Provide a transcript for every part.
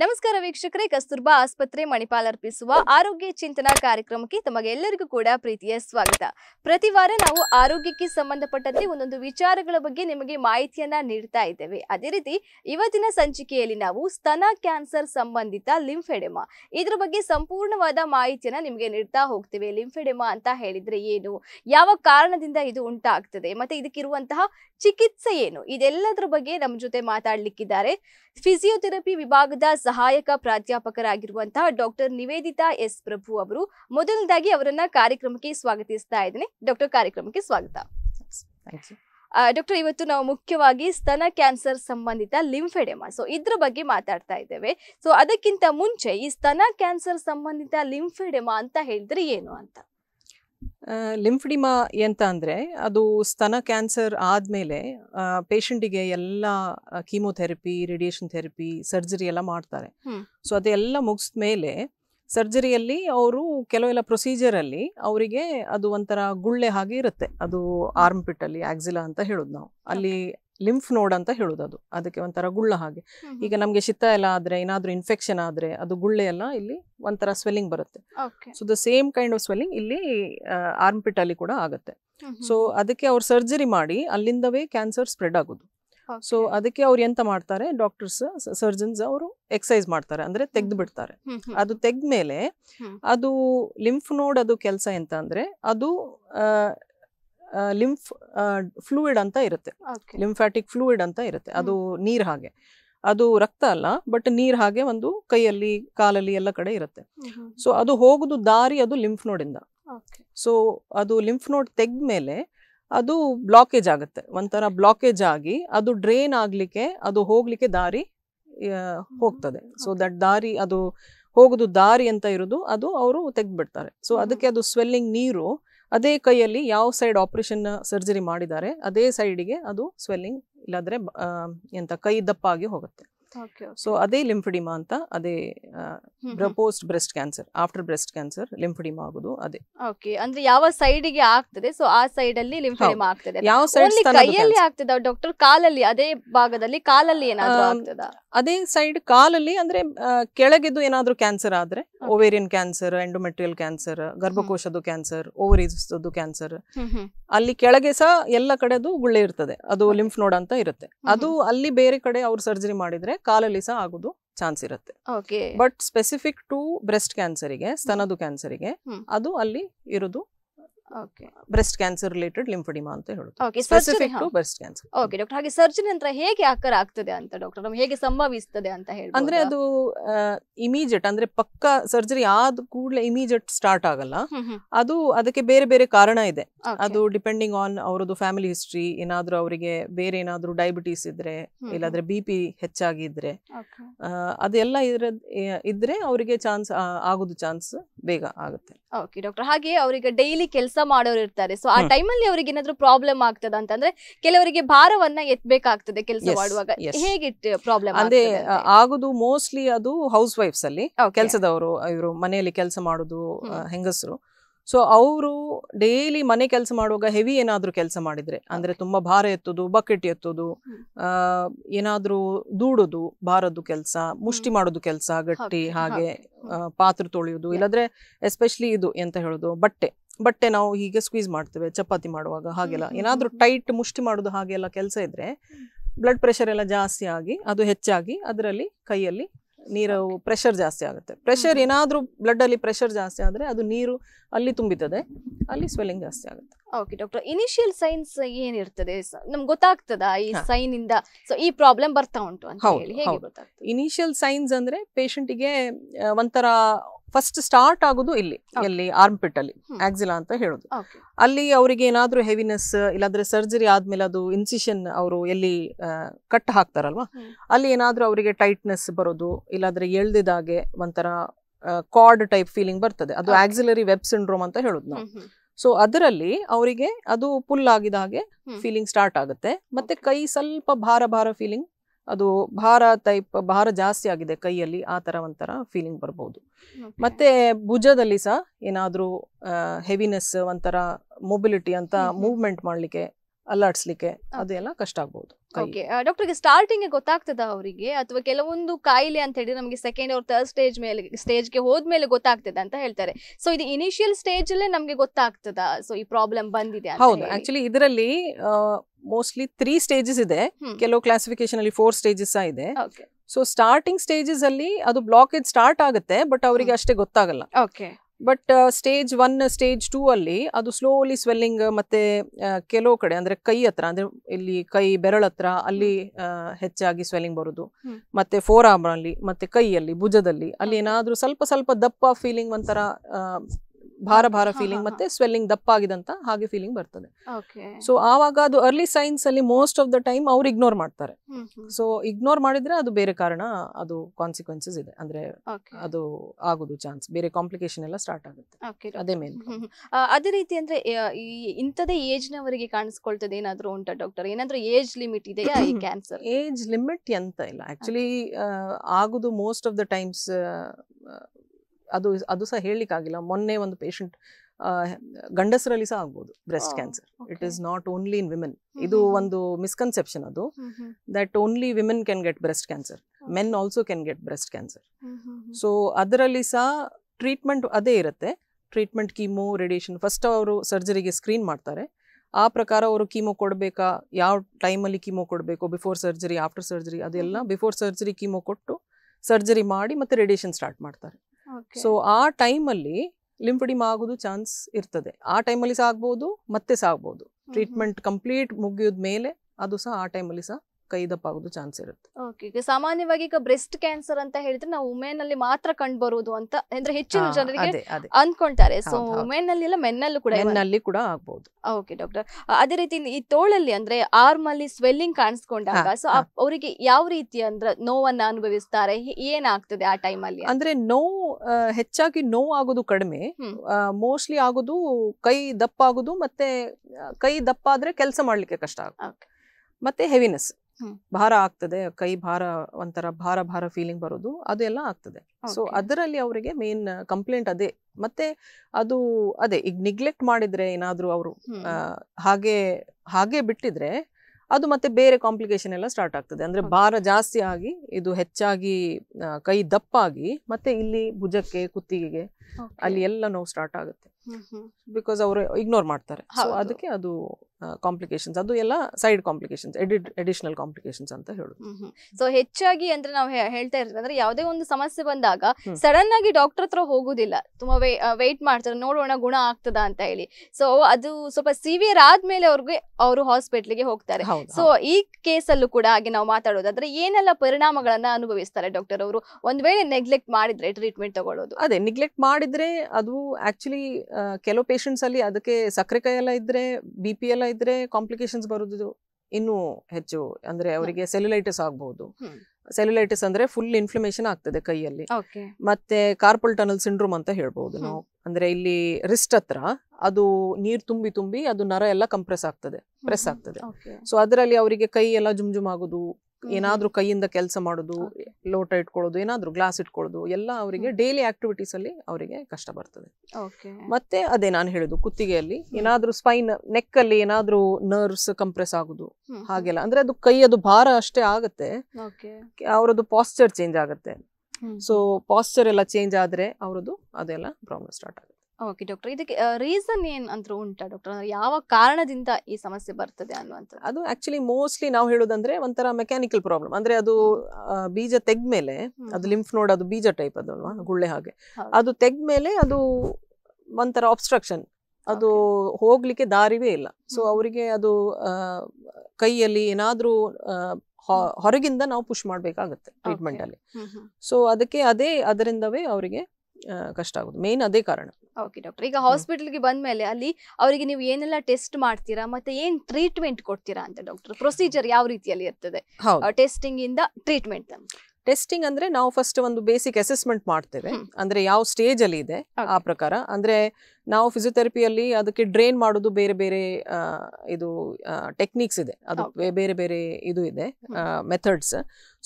ನಮಸ್ಕಾರ ವೀಕ್ಷಕರೇ ಕಸ್ತೂರ್ಬಾ ಆಸ್ಪತ್ರೆ ಮಣಿಪಾಲ್ ಅರ್ಪಿಸುವ ಆರೋಗ್ಯ ಚಿಂತನಾ ಕಾರ್ಯಕ್ರಮಕ್ಕೆ ತಮಗೆಲ್ಲರಿಗೂ ಕೂಡ ಪ್ರೀತಿಯ ಸ್ವಾಗತ ಪ್ರತಿ ವಾರ ನಾವು ಆರೋಗ್ಯಕ್ಕೆ ಸಂಬಂಧಪಟ್ಟಂತೆ ಒಂದೊಂದು ವಿಚಾರಗಳ ಬಗ್ಗೆ ನಿಮಗೆ ಮಾಹಿತಿಯನ್ನ ನೀಡ್ತಾ ಇದ್ದೇವೆ ಅದೇ ರೀತಿ ಇವತ್ತಿನ ಸಂಚಿಕೆಯಲ್ಲಿ ನಾವು ಸ್ತನ ಕ್ಯಾನ್ಸರ್ ಸಂಬಂಧಿತ ಲಿಂಫೆಡೆಮಾ ಇದರ ಬಗ್ಗೆ ಸಂಪೂರ್ಣವಾದ ಮಾಹಿತಿಯನ್ನ ನಿಮಗೆ ನೀಡ್ತಾ ಹೋಗ್ತೇವೆ ಲಿಂಫೆಡೆಮಾ ಅಂತ ಹೇಳಿದ್ರೆ ಏನು ಯಾವ ಕಾರಣದಿಂದ ಇದು ಉಂಟಾಗ್ತದೆ ಮತ್ತೆ ಇದಕ್ಕಿರುವಂತಹ ಚಿಕಿತ್ಸೆ ಏನು ಇದೆಲ್ಲದರ ಬಗ್ಗೆ ನಮ್ಮ ಜೊತೆ ಮಾತಾಡ್ಲಿಕ್ಕಿದ್ದಾರೆ ಫಿಸಿಯೋಥೆರಪಿ ವಿಭಾಗದ ಸಹಾಯಕ ಪ್ರಾಧ್ಯಾಪಕರಾಗಿರುವಂತಹ ಡಾಕ್ಟರ್ ನಿವೇದಿತಾ ಎಸ್ ಪ್ರಭು ಅವರು ಮೊದಲನೇದಾಗಿ ಅವರನ್ನ ಕಾರ್ಯಕ್ರಮಕ್ಕೆ ಸ್ವಾಗತಿಸ್ತಾ ಇದ್ದೇನೆ ಡಾಕ್ಟರ್ ಕಾರ್ಯಕ್ರಮಕ್ಕೆ ಸ್ವಾಗತ ಡಾಕ್ಟರ್ ಇವತ್ತು ನಾವು ಮುಖ್ಯವಾಗಿ ಸ್ತನ ಕ್ಯಾನ್ಸರ್ ಸಂಬಂಧಿತ ಲಿಂಫೆಡೆಮಾ ಸೊ ಇದ್ರ ಬಗ್ಗೆ ಮಾತಾಡ್ತಾ ಇದ್ದೇವೆ ಸೊ ಅದಕ್ಕಿಂತ ಮುಂಚೆ ಈ ಸ್ತನ ಕ್ಯಾನ್ಸರ್ ಸಂಬಂಧಿತ ಲಿಂಫೆಡೆಮಾ ಅಂತ ಹೇಳಿದ್ರೆ ಏನು ಅಂತ ಲಿಂಫೆಡಿಮಾ ಎಂತ ಅಂದರೆ ಅದು ಸ್ತನ ಕ್ಯಾನ್ಸರ್ ಆದಮೇಲೆ ಪೇಷಂಟಿಗೆ ಎಲ್ಲ ಕೀಮೋಥೆರಪಿ ರೇಡಿಯೇಷನ್ ಥೆರಪಿ ಸರ್ಜರಿ ಎಲ್ಲ ಮಾಡ್ತಾರೆ ಸೊ ಅದೆಲ್ಲ ಮುಗಿದ ಮೇಲೆ ಸರ್ಜರಿಯಲ್ಲಿ ಅವರು ಕೆಲವೆಲ್ಲ ಪ್ರೊಸೀಜರಲ್ಲಿ ಅವರಿಗೆ ಅದು ಒಂಥರ ಗುಳ್ಳೆ ಹಾಗೆ ಇರುತ್ತೆ ಅದು ಆರ್ಮ್ ಪಿಟ್ಟಲ್ಲಿ ಆಕ್ಸಿಲಾ ಅಂತ ಹೇಳೋದು ನಾವು ಅಲ್ಲಿ ಲಿಂಫ್ ನೋಡ್ ಅಂತ ಹೇಳುದು ಅದು ಅದಕ್ಕೆ ಒಂಥರ ಗುಳ್ಳ ಹಾಗೆ ಈಗ ನಮಗೆ ಶೀತ ಎಲ್ಲ ಆದ್ರೆ ಏನಾದ್ರೂ ಇನ್ಫೆಕ್ಷನ್ ಆದ್ರೆ ಅದು ಗುಳ್ಳೆ ಎಲ್ಲ ಇಲ್ಲಿ ಒಂಥರ ಸ್ವೆಲ್ಲಿಂಗ್ ಬರುತ್ತೆ so the same kind of swelling ಇಲ್ಲಿ ಆರ್ಮ್ ಪಿಟ್ ಅಲ್ಲಿ ಕೂಡ ಆಗುತ್ತೆ ಸೊ ಅದಕ್ಕೆ ಅವ್ರು ಸರ್ಜರಿ ಮಾಡಿ ಅಲ್ಲಿಂದವೇ ಕ್ಯಾನ್ಸರ್ ಸ್ಪ್ರೆಡ್ ಆಗುದು ಸೊ ಅದಕ್ಕೆ ಅವ್ರು ಎಂತ ಮಾಡ್ತಾರೆ ಡಾಕ್ಟರ್ಸ್ ಸರ್ಜನ್ಸ್ ಅವರು ಎಕ್ಸೈಸ್ ಮಾಡ್ತಾರೆ ಅಂದ್ರೆ ತೆಗ್ದು ಬಿಡ್ತಾರೆ ಅದು ತೆಗ್ದ ಮೇಲೆ ಅದು ಲಿಂಫ್ ನೋಡ್ ಅದು ಕೆಲಸ ಎಂತ ಅಂದ್ರೆ ಅದು ಲಿಂಫ್ ಫ್ಲೂಯಿಡ್ ಅಂತ ಇರುತ್ತೆ ಲಿಂಫ್ಯಾಟಿಕ್ ಫ್ಲೂಯಿಡ್ ಅಂತ ಇರುತ್ತೆ ಅದು ನೀರ್ ಹಾಗೆ ಅದು ರಕ್ತ ಅಲ್ಲ ಬಟ್ ನೀರ್ ಹಾಗೆ ಒಂದು ಕೈಯಲ್ಲಿ ಕಾಲಲ್ಲಿ ಎಲ್ಲ ಕಡೆ ಇರುತ್ತೆ ಸೊ ಅದು ಹೋಗುದು ದಾರಿ ಅದು ಲಿಂಫ್ ನೋಡಿಂದ ಸೊ ಅದು ಲಿಂಫ್ ನೋಡ್ ತೆಗ್ದ್ಮೇಲೆ ಅದು ಬ್ಲಾಕೇಜ್ ಆಗುತ್ತೆ ಒಂಥರ ಬ್ಲಾಕೇಜ್ ಆಗಿ ಅದು ಡ್ರೈನ್ ಆಗ್ಲಿಕ್ಕೆ ಅದು ಹೋಗ್ಲಿಕ್ಕೆ ದಾರಿ ಹೋಗ್ತದೆ ಸೊ ದಟ್ ದಾರಿ ಅದು ಹೋಗುದು ದಾರಿ ಅಂತ ಇರೋದು ಅದು ಅವರು ತೆಗ್ದ್ಬಿಡ್ತಾರೆ ಸೊ ಅದಕ್ಕೆ ಅದು ಸ್ವೆಲ್ಲಿಂಗ್ ನೀರು ಅದೇ ಕೈಯಲ್ಲಿ ಯಾವ ಸೈಡ್ ಆಪರೇಷನ್ ಸರ್ಜರಿ ಮಾಡಿದ್ದಾರೆ ಅದೇ ಸೈಡಿಗೆ ಅದು ಸ್ವೆಲ್ಲಿಂಗ್ ಇಲ್ಲಾದ್ರೆ ಎಂತ ಕೈ ದಪ್ಪ ಆಗಿ ಹೋಗುತ್ತೆ ಸೊ ಅದೇ ಲಿಂಫಡಿಮಾ ಅಂತ ಅದೇ proposed breast cancer after breast cancer lymphoedema ಆಗುದು ಅದೇ ಓಕೆ ಅಂದ್ರೆ ಯಾವ ಸೈಡ್ ಗೆ ಆಗ್ತದೆ ಸೊ ಆ ಸೈಡ್ ಅಲ್ಲಿ ಲಿಂಫಡಿಮಾ ಆಗ್ತದೆ ಯಾವ ಸೈಡ್ ಕೈಯಲ್ಲಿ ಆಗ್ತದೆ ಡಾಕ್ಟರ್ ಕಾಲಲ್ಲಿ ಅದೇ ಭಾಗದಲ್ಲಿ ಕಾಲಲ್ಲಿ ಏನಾದ್ರೂ ಆಗ್ತದ ಅದೇ ಸೈಡ್ ಕಾಲಲ್ಲಿ ಅಂದ್ರೆ ಕೆಳಗಿದ್ದು ಏನಾದ್ರೂ ಕ್ಯಾನ್ಸರ್ ಆದ್ರೆ ಓವೇರಿಯನ್ ಕ್ಯಾನ್ಸರ್ ಎಂಡೋಮೆಟ್ರಿಯಲ್ ಕ್ಯಾನ್ಸರ್ ಗರ್ಭಕೋಶದ್ದು ಕ್ಯಾನ್ಸರ್ ಓವರಿಸ್ದು ಕ್ಯಾನ್ಸರ್ ಅಲ್ಲಿ ಕೆಳಗೆ ಸಹ ಎಲ್ಲ ಕಡೆದು ಗುಳ್ಳೆ ಇರ್ತದೆ ಅದು ಲಿಂಫ್ ನೋಡ್ ಅಂತ ಇರುತ್ತೆ ಅದು ಅಲ್ಲಿ ಬೇರೆ ಕಡೆ ಅವ್ರು ಸರ್ಜರಿ ಮಾಡಿದ್ರೆ ಕಾಲಲ್ಲಿ ಸಹ ಆಗೋದು ಚಾನ್ಸ್ ಇರುತ್ತೆ ಬಟ್ ಸ್ಪೆಸಿಫಿಕ್ ಟು ಬ್ರೆಸ್ಟ್ ಕ್ಯಾನ್ಸರ್ಗೆ ಸ್ತನದು ಗೆ ಅದು ಅಲ್ಲಿ ಇರೋದು ಬ್ರೆಸ್ಟ್ ಕ್ಯಾನ್ಸರ್ ರಿಲೇಟೆಡ್ ಲಿಂಫಡಿಮಾ ಅಂತ ಹೇಳುದು specific to breast cancer okay ಹಾಗೆ ಸರ್ಜರಿ ನಂತರ ಹೇಗೆ ಆಕರ ಆಗ್ತದೆ ಅಂತ ಡಾಕ್ಟರ್ ಹೇಗೆ ಸಂಭವಿಸ್ತದೆ ಅಂತ ಹೇಳಿ ಅಂದ್ರೆ ಅದು ಇಮಿಡಿಯೇಟ್ ಅಂದ್ರೆ ಪಕ್ಕ ಸರ್ಜರಿ ಆದ ಕೂಡಲೇ ಇಮಿಡಿಯೇಟ್ ಸ್ಟಾರ್ಟ್ ಆಗಲ್ಲ ಅದು ಅದಕ್ಕೆ ಬೇರೆ ಬೇರೆ ಕಾರಣ ಇದೆ ಅದು ಡಿಪೆಂಡಿಂಗ್ ಆನ್ ಅವರದು ಫ್ಯಾಮಿಲಿ ಹಿಸ್ಟ್ರಿ ಏನಾದ್ರೂ ಅವರಿಗೆ ಬೇರೆ ಏನಾದ್ರೂ ಡಯಾಬಿಟೀಸ್ ಇದ್ರೆ ಇಲ್ಲಾದ್ರೆ ಬಿ ಪಿ ಇದ್ರೆ ಅದೆಲ್ಲ ಇದ್ರೆ ಅವರಿಗೆ ಚಾನ್ಸ್ ಆಗೋದು ಚಾನ್ಸ್ ಬೇಗ ಆಗುತ್ತೆ ಓಕೆ ಡಾಕ್ಟರ್ ಹಾಗೆ ಅವರಿಗೆ ಡೈಲಿ ಕೆಲಸ ಮಾಡೋರು ಇರ್ತಾರೆ ಸೊ ಆ ಟೈಮಲ್ಲಿ ಅವರಿಗೆ ಏನಾದ್ರು ಪ್ರಾಬ್ಲಮ್ ಆಗ್ತದ ಅಂತಂದ್ರೆ ಕೆಲವರಿಗೆ ಭಾರವನ್ನ ಎತ್ಬೇಕಾಗ್ತದೆ ಕೆಲಸ ಮಾಡುವಾಗ ಹೇಗೆ ಪ್ರಾಬ್ಲಮ್ uh, ಅದೇ ಆಗುದು ಮೋಸ್ಟ್ಲಿ ಅದು ಹೌಸ್ ವೈಫ್ಸ್ ಅಲ್ಲಿ ಕೆಲಸದವರು ಇವರು ಮನೆಯಲ್ಲಿ ಕೆಲಸ ಮಾಡುದು ಹೆಂಗಸರು ಸೊ ಅವರು ಡೈಲಿ ಮನೆ ಕೆಲಸ ಮಾಡುವಾಗ ಹೆವಿ ಏನಾದರೂ ಕೆಲಸ ಮಾಡಿದರೆ ಅಂದರೆ ತುಂಬ ಭಾರ ಎತ್ತೋದು ಬಕೆಟ್ ಎತ್ತೋದು ಏನಾದರೂ ದೂಡೋದು ಭಾರದ್ದು ಕೆಲಸ ಮುಷ್ಟಿ ಮಾಡೋದು ಕೆಲಸ ಗಟ್ಟಿ ಹಾಗೆ ಪಾತ್ರೆ ತೊಳೆಯೋದು ಇಲ್ಲಾಂದರೆ ಎಸ್ಪೆಷಲಿ ಇದು ಎಂತ ಹೇಳೋದು ಬಟ್ಟೆ ಬಟ್ಟೆ ನಾವು ಹೀಗೆ ಸ್ಕ್ವೀಸ್ ಮಾಡ್ತೇವೆ ಚಪಾತಿ ಮಾಡುವಾಗ ಹಾಗೆಲ್ಲ ಏನಾದರೂ ಟೈಟ್ ಮುಷ್ಟಿ ಮಾಡೋದು ಹಾಗೆಲ್ಲ ಕೆಲಸ ಇದ್ದರೆ ಬ್ಲಡ್ ಪ್ರೆಷರ್ ಎಲ್ಲ ಜಾಸ್ತಿ ಆಗಿ ಅದು ಹೆಚ್ಚಾಗಿ ಅದರಲ್ಲಿ ಕೈಯಲ್ಲಿ ನೀರು ಪ್ರೆಷರ್ ಜಾಸ್ತಿ ಆಗುತ್ತೆ ಪ್ರೆಷರ್ ಏನಾದರೂ ಅಲ್ಲಿ ಪ್ರೆಷರ್ ಜಾಸ್ತಿ ಆದರೆ ಅದು ನೀರು ಅಲ್ಲಿ ತುಂಬಿತದೆ ಅಲ್ಲಿ ಸ್ವೆಲ್ಲಿಂಗ್ ಜಾಸ್ತಿ ಆಗುತ್ತೆ ಓಕೆ ಡಾಕ್ಟರ್ ಇನಿಷಿಯಲ್ ಸೈನ್ಸ್ ಏನಿರ್ತದೆ ನಮ್ಗೆ ಗೊತ್ತಾಗ್ತದ ಈ ಸೈನ್ ಇಂದ ಸೊ ಈ ಪ್ರಾಬ್ಲಮ್ ಬರ್ತಾ ಉಂಟು ಅಂತ ಹೇಳಿ ಹೇಗೆ ಗೊತ್ತಾಗ್ತದೆ ಇನಿಷಿಯಲ್ ಸೈನ್ಸ್ ಅಂದರೆ ಪೇಷಂಟಿಗೆ ಒಂಥರ ಫಸ್ಟ್ ಸ್ಟಾರ್ಟ್ ಆಗೋದು ಇಲ್ಲಿ ಇಲ್ಲಿ ಆರ್ಮ್ಪಿಟ್ ಅಲ್ಲಿ ಆಕ್ಸಿಲಾ ಅಂತ ಹೇಳೋದು ಅಲ್ಲಿ ಅವರಿಗೆ ಏನಾದ್ರೂ ಹೆವಿನೆಸ್ ಇಲ್ಲಾಂದ್ರೆ ಸರ್ಜರಿ ಆದ್ಮೇಲೆ ಅದು ಇನ್ಸಿಷನ್ ಅವರು ಎಲ್ಲಿ ಕಟ್ ಹಾಕ್ತಾರಲ್ವಾ ಅಲ್ಲಿ ಏನಾದ್ರೂ ಅವರಿಗೆ ಟೈಟ್ನೆಸ್ ಬರೋದು ಇಲ್ಲಾದ್ರೆ ಎಳ್ದಿದಾಗೆ ಒಂಥರ ಕಾರ್ಡ್ ಟೈಪ್ ಫೀಲಿಂಗ್ ಬರ್ತದೆ ಅದು ಆಕ್ಸಿಲರಿ ವೆಬ್ ಸಿಂಡ್ರೋಮ್ ಅಂತ ಹೇಳೋದು ನಾವು ಸೊ ಅದರಲ್ಲಿ ಅವರಿಗೆ ಅದು ಪುಲ್ ಆಗಿದ ಹಾಗೆ ಫೀಲಿಂಗ್ ಸ್ಟಾರ್ಟ್ ಆಗುತ್ತೆ ಮತ್ತೆ ಕೈ ಸ್ವಲ್ಪ ಭಾರ ಭಾರ ಫೀಲಿಂಗ್ ಅದು ಭಾರ ಟೈಪ್ ಭಾರ ಜಾಸ್ತಿ ಆಗಿದೆ ಕೈಯಲ್ಲಿ ಆ ಥರ ಒಂಥರ ಫೀಲಿಂಗ್ ಬರ್ಬೋದು ಮತ್ತೆ ಭುಜದಲ್ಲಿ ಸಹ ಏನಾದರೂ ಹೆವಿನೆಸ್ ಒಂಥರ ಮೊಬಿಲಿಟಿ ಅಂತ ಮೂವ್ಮೆಂಟ್ ಮಾಡಲಿಕ್ಕೆ ಅಲ್ಲಾಡ್ಸ್ಲಿಕ್ಕೆ ಅದೆಲ್ಲ ಕಷ್ಟ ಆಗ್ಬೋದು ಓಕೆ ಡಾಕ್ಟರ್ಗೆ ಸ್ಟಾರ್ಟಿಂಗ್ ಗೊತ್ತಾಗ್ತದ ಅವರಿಗೆ ಅಥವಾ ಕೆಲವೊಂದು ಕಾಯಿಲೆ ಅಂತ ಹೇಳಿ ನಮಗೆ ಸೆಕೆಂಡ್ ಅವ್ರ ಥರ್ಡ್ ಸ್ಟೇಜ್ ಮೇಲೆ ಸ್ಟೇಜ್ಗೆ ಹೋದ್ಮೇಲೆ ಗೊತ್ತಾಗ್ತದೆ ಅಂತ ಹೇಳ್ತಾರೆ ಸೊ ಇದು ಇನಿಷಿಯಲ್ ಸ್ಟೇಜ್ ಅಲ್ಲೇ ನಮಗೆ ಗೊತ್ತಾಗ್ತದ ಸೊ ಈ ಪ್ರಾಬ್ಲಮ್ ಬಂದಿದೆ ಹೌದು ಆಕ್ಚುಲಿ ಇದರಲ್ಲಿ ಮೋಸ್ಟ್ಲಿ ತ್ರೀ ಸ್ಟೇಜಸ್ ಇದೆ ಕೆಲವು ಕ್ಲಾಸಿಫಿಕೇಶನ್ ಅಲ್ಲಿ ಫೋರ್ ಸ್ಟೇಜಸ್ ಸಹ ಇದೆ ಸೊ ಸ್ಟಾರ್ಟಿಂಗ್ ಸ್ಟೇಜಸ್ ಅಲ್ಲಿ ಅದು ಬ್ಲಾಕೇಜ್ ಸ್ಟಾರ್ಟ್ ಆಗುತ್ತೆ ಬಟ್ ಅವರಿಗೆ ಅಷ್ಟೇ ಗೊತ್ತಾಗಲ್ಲ okay but stage one stage two ಅಲ್ಲಿ ಅದು ಸ್ಲೋಲಿ ಸ್ವೆಲ್ಲಿಂಗ್ uh, ಮತ್ತೆ uh, ಕೆಲವು ಕಡೆ ಅಂದ್ರೆ ಕೈ ಹತ್ರ ಅಂದ್ರೆ ಇಲ್ಲಿ ಕೈ ಬೆರಳ ಹತ್ರ ಅಲ್ಲಿ ಹೆಚ್ಚಾಗಿ ಸ್ವೆಲ್ಲಿಂಗ್ ಬರುದು ಮತ್ತೆ ಫೋರ್ ಆರ್ಮ್ ಅಲ್ಲಿ ಮತ್ತೆ ಕೈಯಲ್ಲಿ ಭುಜದಲ್ಲಿ ಅಲ್ಲಿ ಏನಾದ್ರೂ ಸ್ವಲ್ಪ ಸ್ವಲ್ಪ ದಪ್ಪ ಫೀಲಿಂಗ್ ಒಂಥರ ಭಾರ ಭಾರ ಫೀಲಿಂಗ್ ಮತ್ತೆ ಸ್ವೆಲ್ಲಿಂಗ್ ದಪ್ಪ ಆಗಿದಂತ ಹಾಗೆ ಫೀಲಿಂಗ್ ಬರ್ತದೆ ಸೊ ಆವಾಗ ಅದು ಅರ್ಲಿ ಸೈನ್ಸ್ ಅಲ್ಲಿ ಮೋಸ್ಟ್ ಆಫ್ ದ ಟೈಮ್ ಅವ್ರು ಇಗ್ನೋರ್ ಮಾಡ್ತಾರೆ ಸೊ ಇಗ್ನೋರ್ ಮಾಡಿದ್ರೆ ಅದು ಬೇರೆ ಕಾರಣ ಅದು ಕಾನ್ಸಿಕ್ವೆನ್ಸಸ್ ಇದೆ ಅಂದ್ರೆ ಅದು ಆಗೋದು ಚಾನ್ಸ್ ಬೇರೆ ಕಾಂಪ್ಲಿಕೇಶನ್ ಎಲ್ಲ ಸ್ಟಾರ್ಟ್ ಆಗುತ್ತೆ ಅದೇ ಮೇನ್ ಅದೇ ರೀತಿ ಅಂದ್ರೆ ಇಂಥದೇ ಏಜ್ ನವರಿಗೆ ಕಾಣಿಸ್ಕೊಳ್ತದೆ ಏನಾದ್ರೂ ಉಂಟಾ ಡಾಕ್ಟರ್ ಏನಾದ್ರೂ ಏಜ್ ಲಿಮಿಟ್ ಇದೆಯಾ ಕ್ಯಾನ್ಸರ್ ಏಜ್ ಲಿಮಿಟ್ ಎಂತ ಇಲ್ಲ ಆಕ್ಚುಲಿ ಆಗುದು ಮೋಸ್ಟ್ ಆಫ್ ದ ಟೈಮ್ಸ್ ಅದು ಅದು ಸಹ ಹೇಳಲಿಕ್ಕಾಗಿಲ್ಲ ಮೊನ್ನೆ ಒಂದು ಪೇಷಂಟ್ ಗಂಡಸರಲ್ಲಿ ಸಹ ಆಗ್ಬೋದು breast cancer it is not only in women ಇದು ಒಂದು ಮಿಸ್ಕನ್ಸೆಪ್ಷನ್ ಅದು that only women can get breast cancer men also can get breast cancer so ಅದರಲ್ಲಿ ಸಹ ಟ್ರೀಟ್ಮೆಂಟ್ ಅದೇ ಇರುತ್ತೆ ಟ್ರೀಟ್ಮೆಂಟ್ ಕೀಮೋ ರೇಡಿಯೇಷನ್ ಫಸ್ಟ್ ಅವರು ಸರ್ಜರಿಗೆ ಸ್ಕ್ರೀನ್ ಮಾಡ್ತಾರೆ ಆ ಪ್ರಕಾರ ಅವರು ಕೀಮೋ ಕೊಡಬೇಕಾ ಯಾವ ಟೈಮಲ್ಲಿ ಕೀಮೋ ಕೊಡಬೇಕು ಬಿಫೋರ್ ಸರ್ಜರಿ ಆಫ್ಟರ್ ಸರ್ಜರಿ ಅದೆಲ್ಲ ಬಿಫೋರ್ ಸರ್ಜರಿ ಕೀಮೋ ಕೊಟ್ಟು ಸರ್ಜರಿ ಮಾಡಿ ಮತ್ತೆ ರೇಡಿಯೇಷನ್ ಸ್ಟಾರ್ಟ್ ಮಾಡ್ತಾರೆ ಸೊ ಆ ಟೈಮಲ್ಲಿ ಲಿಂಫಡಿಮಾ ಆಗೋದು ಚಾನ್ಸ್ ಇರ್ತದೆ ಆ ಟೈಮಲ್ಲಿ ಸಹ ಮತ್ತೆ ಸಹ ಆಗ್ಬೋದು ಟ್ರೀಟ್ಮೆಂಟ್ ಕಂಪ್ಲೀಟ್ ಮುಗಿಯೋದ ಮೇಲೆ ಅದು ಸಹ ಆ ಟೈಮಲ್ಲಿ ಸಹ ಕೈ ದಪ್ಪ ಆಗೋದು ಚಾನ್ಸ್ ಇರುತ್ತೆ ಓಕೆ ಸಾಮಾನ್ಯವಾಗಿ ಈಗ ಬ್ರೆಸ್ಟ್ ಕ್ಯಾನ್ಸರ್ ಅಂತ ಹೇಳಿದ್ರೆ ನಾವು ವುಮೆನ್ ಅಲ್ಲಿ ಮಾತ್ರ ಕಂಡು ಬರುವುದು ಅಂತ ಅಂದ್ರೆ ಹೆಚ್ಚಿನ ಜನರಿಗೆ ಅನ್ಕೊಳ್ತಾರೆ ಸೊ ಹೌದು, ನಲ್ಲಿ ವುಮೆನ್ ಅಲ್ಲಿ ಕೂಡ ಇವೆ. ನಲ್ಲಿ ಕೂಡ ಆಗ್ಬಹುದು ಓಕೆ ಡಾಕ್ಟರ್ ಅದೇ ರೀತಿ ಈ ತೋಳಲ್ಲಿ ಅಂದ್ರೆ ಆರ್ಮ್ ಅಲ್ಲಿ ಸ್ವೆಲ್ಲಿಂಗ್ ಕಾಣಿಸ್ಕೊಂಡಾಗ ಸೊ ಅವರಿಗೆ ಯಾವ ರೀತಿ ಅಂದ್ರೆ ನೋವನ್ನ ಅನುಭವಿಸ್ತಾರೆ ಏನಾಗ್ತದೆ ಆ ಟೈಮ್ ಅಲ್ಲಿ ಅಂದ್ರೆ ನೋವು ಹೆಚ್ಚಾಗಿ ನೋವು ಆಗೋದು ಕಡಿಮೆ ಮೋಸ್ಟ್ಲಿ ಆಗೋದು ಕೈ ದಪ್ಪ ಆಗೋದು ಮತ್ತೆ ಕೈ ದಪ್ಪ ಆದ್ರೆ ಕೆಲಸ ಮಾಡ್ಲಿಕ್ಕೆ ಕಷ್ಟ ಆಗುತ್ತೆ ಮತ್ತೆ ಹೆವಿನೆಸ್ ಭಾರ ಆಗ್ತದೆ ಕೈ ಭಾರ ಒಂಥರ ಭಾರ ಭಾರ ಫೀಲಿಂಗ್ ಬರೋದು ಅದೆಲ್ಲ ಆಗ್ತದೆ ಸೊ ಅದರಲ್ಲಿ ಅವರಿಗೆ ಮೇನ್ ಕಂಪ್ಲೇಂಟ್ ಅದೇ ಮತ್ತೆ ಅದು ಅದೇ ಈಗ ನಿಗ್ಲೆಕ್ಟ್ ಮಾಡಿದ್ರೆ ಏನಾದರೂ ಅವರು ಹಾಗೆ ಹಾಗೆ ಬಿಟ್ಟಿದ್ರೆ ಅದು ಮತ್ತೆ ಬೇರೆ ಕಾಂಪ್ಲಿಕೇಶನ್ ಎಲ್ಲ ಸ್ಟಾರ್ಟ್ ಆಗ್ತದೆ ಅಂದ್ರೆ ಭಾರ ಜಾಸ್ತಿ ಆಗಿ ಇದು ಹೆಚ್ಚಾಗಿ ಕೈ ದಪ್ಪಾಗಿ ಮತ್ತೆ ಇಲ್ಲಿ ಭುಜಕ್ಕೆ ಕುತ್ತಿಗೆಗೆ ಅಲ್ಲಿ ಎಲ್ಲ ನೋವು ಸ್ಟಾರ್ಟ್ ಆಗುತ್ತೆ ಬಿಕಾಸ್ ಅವರು ಇಗ್ನೋರ್ ಮಾಡ್ತಾರೆ ಸೊ ಅದಕ್ಕೆ ಅದು ಕಾಂಪ್ಲಿಕೇಶನ್ಸ್ ಅದು ಎಲ್ಲ side complications additional additional complications ಅಂತ ಹೇಳುದು ಸೊ ಹೆಚ್ಚಾಗಿ ಅಂದ್ರೆ ನಾವು ಹೇಳ್ತಾ ಇರ್ತೀವಿ ಅಂದ್ರೆ ಯಾವುದೇ ಒಂದು ಸಮಸ್ಯೆ ಬಂದಾಗ ಸಡನ್ ಆಗಿ ಡಾಕ್ಟರ್ ಹತ್ರ ಹೋಗುದಿಲ್ಲ ತುಂಬಾ ವೆಯ್ಟ್ ಮಾಡ್ತಾರೆ ನೋಡೋಣ ಗುಣ ಆಗ್ತದ ಅಂತ ಹೇಳಿ ಸೊ ಅದು ಸ್ವಲ್ಪ ಸಿವಿಯರ್ ಆದ್ಮೇಲೆ ಅವ್ರಿಗೆ ಅವರು ಹಾಸ್ಪಿಟ್ಲಿಗೆ ಹೋಗ್ತಾರೆ ಸೊ ಈ ಕೇಸಲ್ಲೂ ಕೂಡ ಹಾಗೆ ನಾವು ಮಾತಾಡೋದಾದ್ರೆ ಏನೆಲ್ಲ ಪರಿಣಾಮಗಳನ್ನ ಅನುಭವಿಸ್ತಾರೆ ಡಾಕ್ಟರ್ ಅವರು ಒಂದ್ ವೇಳೆ ನೆಗ್ಲೆಕ್ಟ್ ಮಾಡಿದ್ರೆ ಟ್ರೀಟ್ಮೆಂಟ್ ತಗೊಳ್ಳೋದು ಅದೇ ನೆಗ್ಲೆಕ್ಟ್ ಮಾಡಿದ್ರೆ ಅದು ಆಕ್ಚುಲಿ ಕೆಲವು ಅಲ್ಲಿ ಅದಕ್ಕೆ ಸಕ್ಕರೆ ಕೈ ಎಲ್ಲ ಇದ್ರೆ ಬಿ ಪಿ ಎಲ್ಲ ಇದ್ರೆ ಕಾಂಪ್ಲಿಕೇಶನ್ಸ್ ಬರೋದು ಇನ್ನೂ ಹೆಚ್ಚು ಅಂದ್ರೆ ಅವರಿಗೆ ಸೆಲ್ಯುಲೈಟಿಸ್ ಆಗ್ಬೋದು ಸೆಲ್ಯುಲೈಟಿಸ್ ಅಂದ್ರೆ ಫುಲ್ ಇನ್ಫ್ಲಮೇಷನ್ ಆಗ್ತದೆ ಕೈಯಲ್ಲಿ ಮತ್ತೆ ಕಾರ್ಪಲ್ ಟನಲ್ ಸಿಂಡ್ರೋಮ್ ಅಂತ ಹೇಳ್ಬಹುದು ನಾವು ಅಂದ್ರೆ ಇಲ್ಲಿ ರಿಸ್ಟ್ ಹತ್ರ ಅದು ನೀರು ತುಂಬಿ ತುಂಬಿ ಅದು ನರ ಎಲ್ಲ ಕಂಪ್ರೆಸ್ ಆಗ್ತದೆ ಪ್ರೆಸ್ ಆಗ್ತದೆ ಸೊ ಅದರಲ್ಲಿ ಅವರಿಗೆ ಕೈ ಎಲ್ಲ ಜುಮ್ ಜುಮ್ ಆಗೋದು ಏನಾದ್ರೂ ಕೈಯಿಂದ ಕೆಲಸ ಮಾಡೋದು ಲೋಟ ಇಟ್ಕೊಳ್ಳೋದು ಏನಾದ್ರೂ ಗ್ಲಾಸ್ ಇಟ್ಕೊಳ್ಳೋದು ಎಲ್ಲ ಅವರಿಗೆ ಡೈಲಿ ಆಕ್ಟಿವಿಟೀಸ್ ಅಲ್ಲಿ ಅವರಿಗೆ ಕಷ್ಟ ಬರ್ತದೆ ಮತ್ತೆ ಅದೇ ನಾನು ಹೇಳುದು ಕುತ್ತಿಗೆಯಲ್ಲಿ ಏನಾದ್ರೂ ಸ್ಪೈನ್ ನೆಕ್ ಅಲ್ಲಿ ಏನಾದ್ರೂ ನರ್ವ್ಸ್ ಕಂಪ್ರೆಸ್ ಆಗುದು ಹಾಗೆಲ್ಲ ಅಂದ್ರೆ ಅದು ಕೈ ಅದು ಭಾರ ಅಷ್ಟೇ ಆಗತ್ತೆ ಅವರದು ಪಾಸ್ಚರ್ ಚೇಂಜ್ ಆಗುತ್ತೆ ಸೊ ಪಾಸ್ಚರ್ ಎಲ್ಲ ಚೇಂಜ್ ಆದ್ರೆ ಅವರದು ಅದೆಲ್ಲ ಪ್ರಾಬ್ಲಮ್ ಸ್ಟಾರ್ಟ್ ಆಗುತ್ತೆ ಓಕೆ ಡಾಕ್ಟರ್ ಇದಕ್ಕೆ ರೀಸನ್ ಏನ್ ಅಂತ ಉಂಟಾ ಡಾಕ್ಟರ್ ಯಾವ ಕಾರಣದಿಂದ ಈ ಸಮಸ್ಯೆ ಬರ್ತದೆ ಅನ್ನುವಂಥದ್ದು ಅದು ಆಕ್ಚುಲಿ ಮೋಸ್ಟ್ಲಿ ನಾವು ಹೇಳೋದಂದ್ರೆ ಒಂಥರ ಮೆಕ್ಯಾನಿಕಲ್ ಪ್ರಾಬ್ಲಮ್ ಅಂದ್ರೆ ಅದು ಬೀಜ ತೆಗ್ದ್ಮೇಲೆ ಅದು ಲಿಂಫ್ ನೋಡ್ ಅದು ಬೀಜ ಟೈಪ್ ಅದು ಅಲ್ವಾ ಗುಳ್ಳೆ ಹಾಗೆ ಅದು ತೆಗ್ದ್ಮೇಲೆ ಅದು ಒಂಥರ ಆಬ್ಸ್ಟ್ರಕ್ಷನ್ ಅದು ಹೋಗ್ಲಿಕ್ಕೆ ದಾರಿವೇ ಇಲ್ಲ ಸೊ ಅವರಿಗೆ ಅದು ಕೈಯಲ್ಲಿ ಏನಾದ್ರೂ ಹೊರಗಿಂದ ನಾವು ಪುಷ್ ಮಾಡಬೇಕಾಗುತ್ತೆ ಟ್ರೀಟ್ಮೆಂಟ್ ಅಲ್ಲಿ ಸೊ ಅದಕ್ಕೆ ಅದೇ ಅದರಿಂದವೇ ಅವರಿಗೆ ಕಷ್ಟ ಆಗುತ್ತೆ ಮೇನ್ ಅದೇ ಕಾರಣ ಓಕೆ ಡಾಕ್ಟರ್ ಈಗ ಹಾಸ್ಪಿಟಲ್ಗೆ ಬಂದ ಮೇಲೆ ಅಲ್ಲಿ ಅವರಿಗೆ ನೀವು ಏನೆಲ್ಲ ಟೆಸ್ಟ್ ಮಾಡ್ತೀರಾ ಮತ್ತೆ ಏನ್ ಟ್ರೀಟ್ಮೆಂಟ್ ಕೊಡ್ತೀರಾ ಅಂತ ಡಾಕ್ಟರ್ ಪ್ರೊಸೀಜರ್ ಯಾವ ರೀತಿಯಲ್ಲಿ ಇರ್ತದೆ ಟೆಸ್ಟಿಂಗ್ ಇಂದ ಟ್ರೀಟ್ಮೆಂಟ್ ಟೆಸ್ಟಿಂಗ್ ಅಂದ್ರೆ ನಾವು ಫಸ್ಟ್ ಒಂದು ಬೇಸಿಕ್ ಅಸೆಸ್ಮೆಂಟ್ ಮಾಡ್ತೇವೆ ಅಂದ್ರೆ ಯಾವ ಸ್ಟೇಜ್ ಅಲ್ಲಿ ಇದೆ ಆ ಪ್ರಕಾರ ಅಂದ್ರೆ ನಾವು ಫಿಸಿಯೋಥೆರಪಿಯಲ್ಲಿ ಅದಕ್ಕೆ ಡ್ರೈನ್ ಮಾಡೋದು ಬೇರೆ ಬೇರೆ ಇದು ಟೆಕ್ನಿಕ್ಸ್ ಇದೆ ಅದು ಬೇರೆ ಬೇರೆ ಇದು ಇದೆ ಮೆಥಡ್ಸ್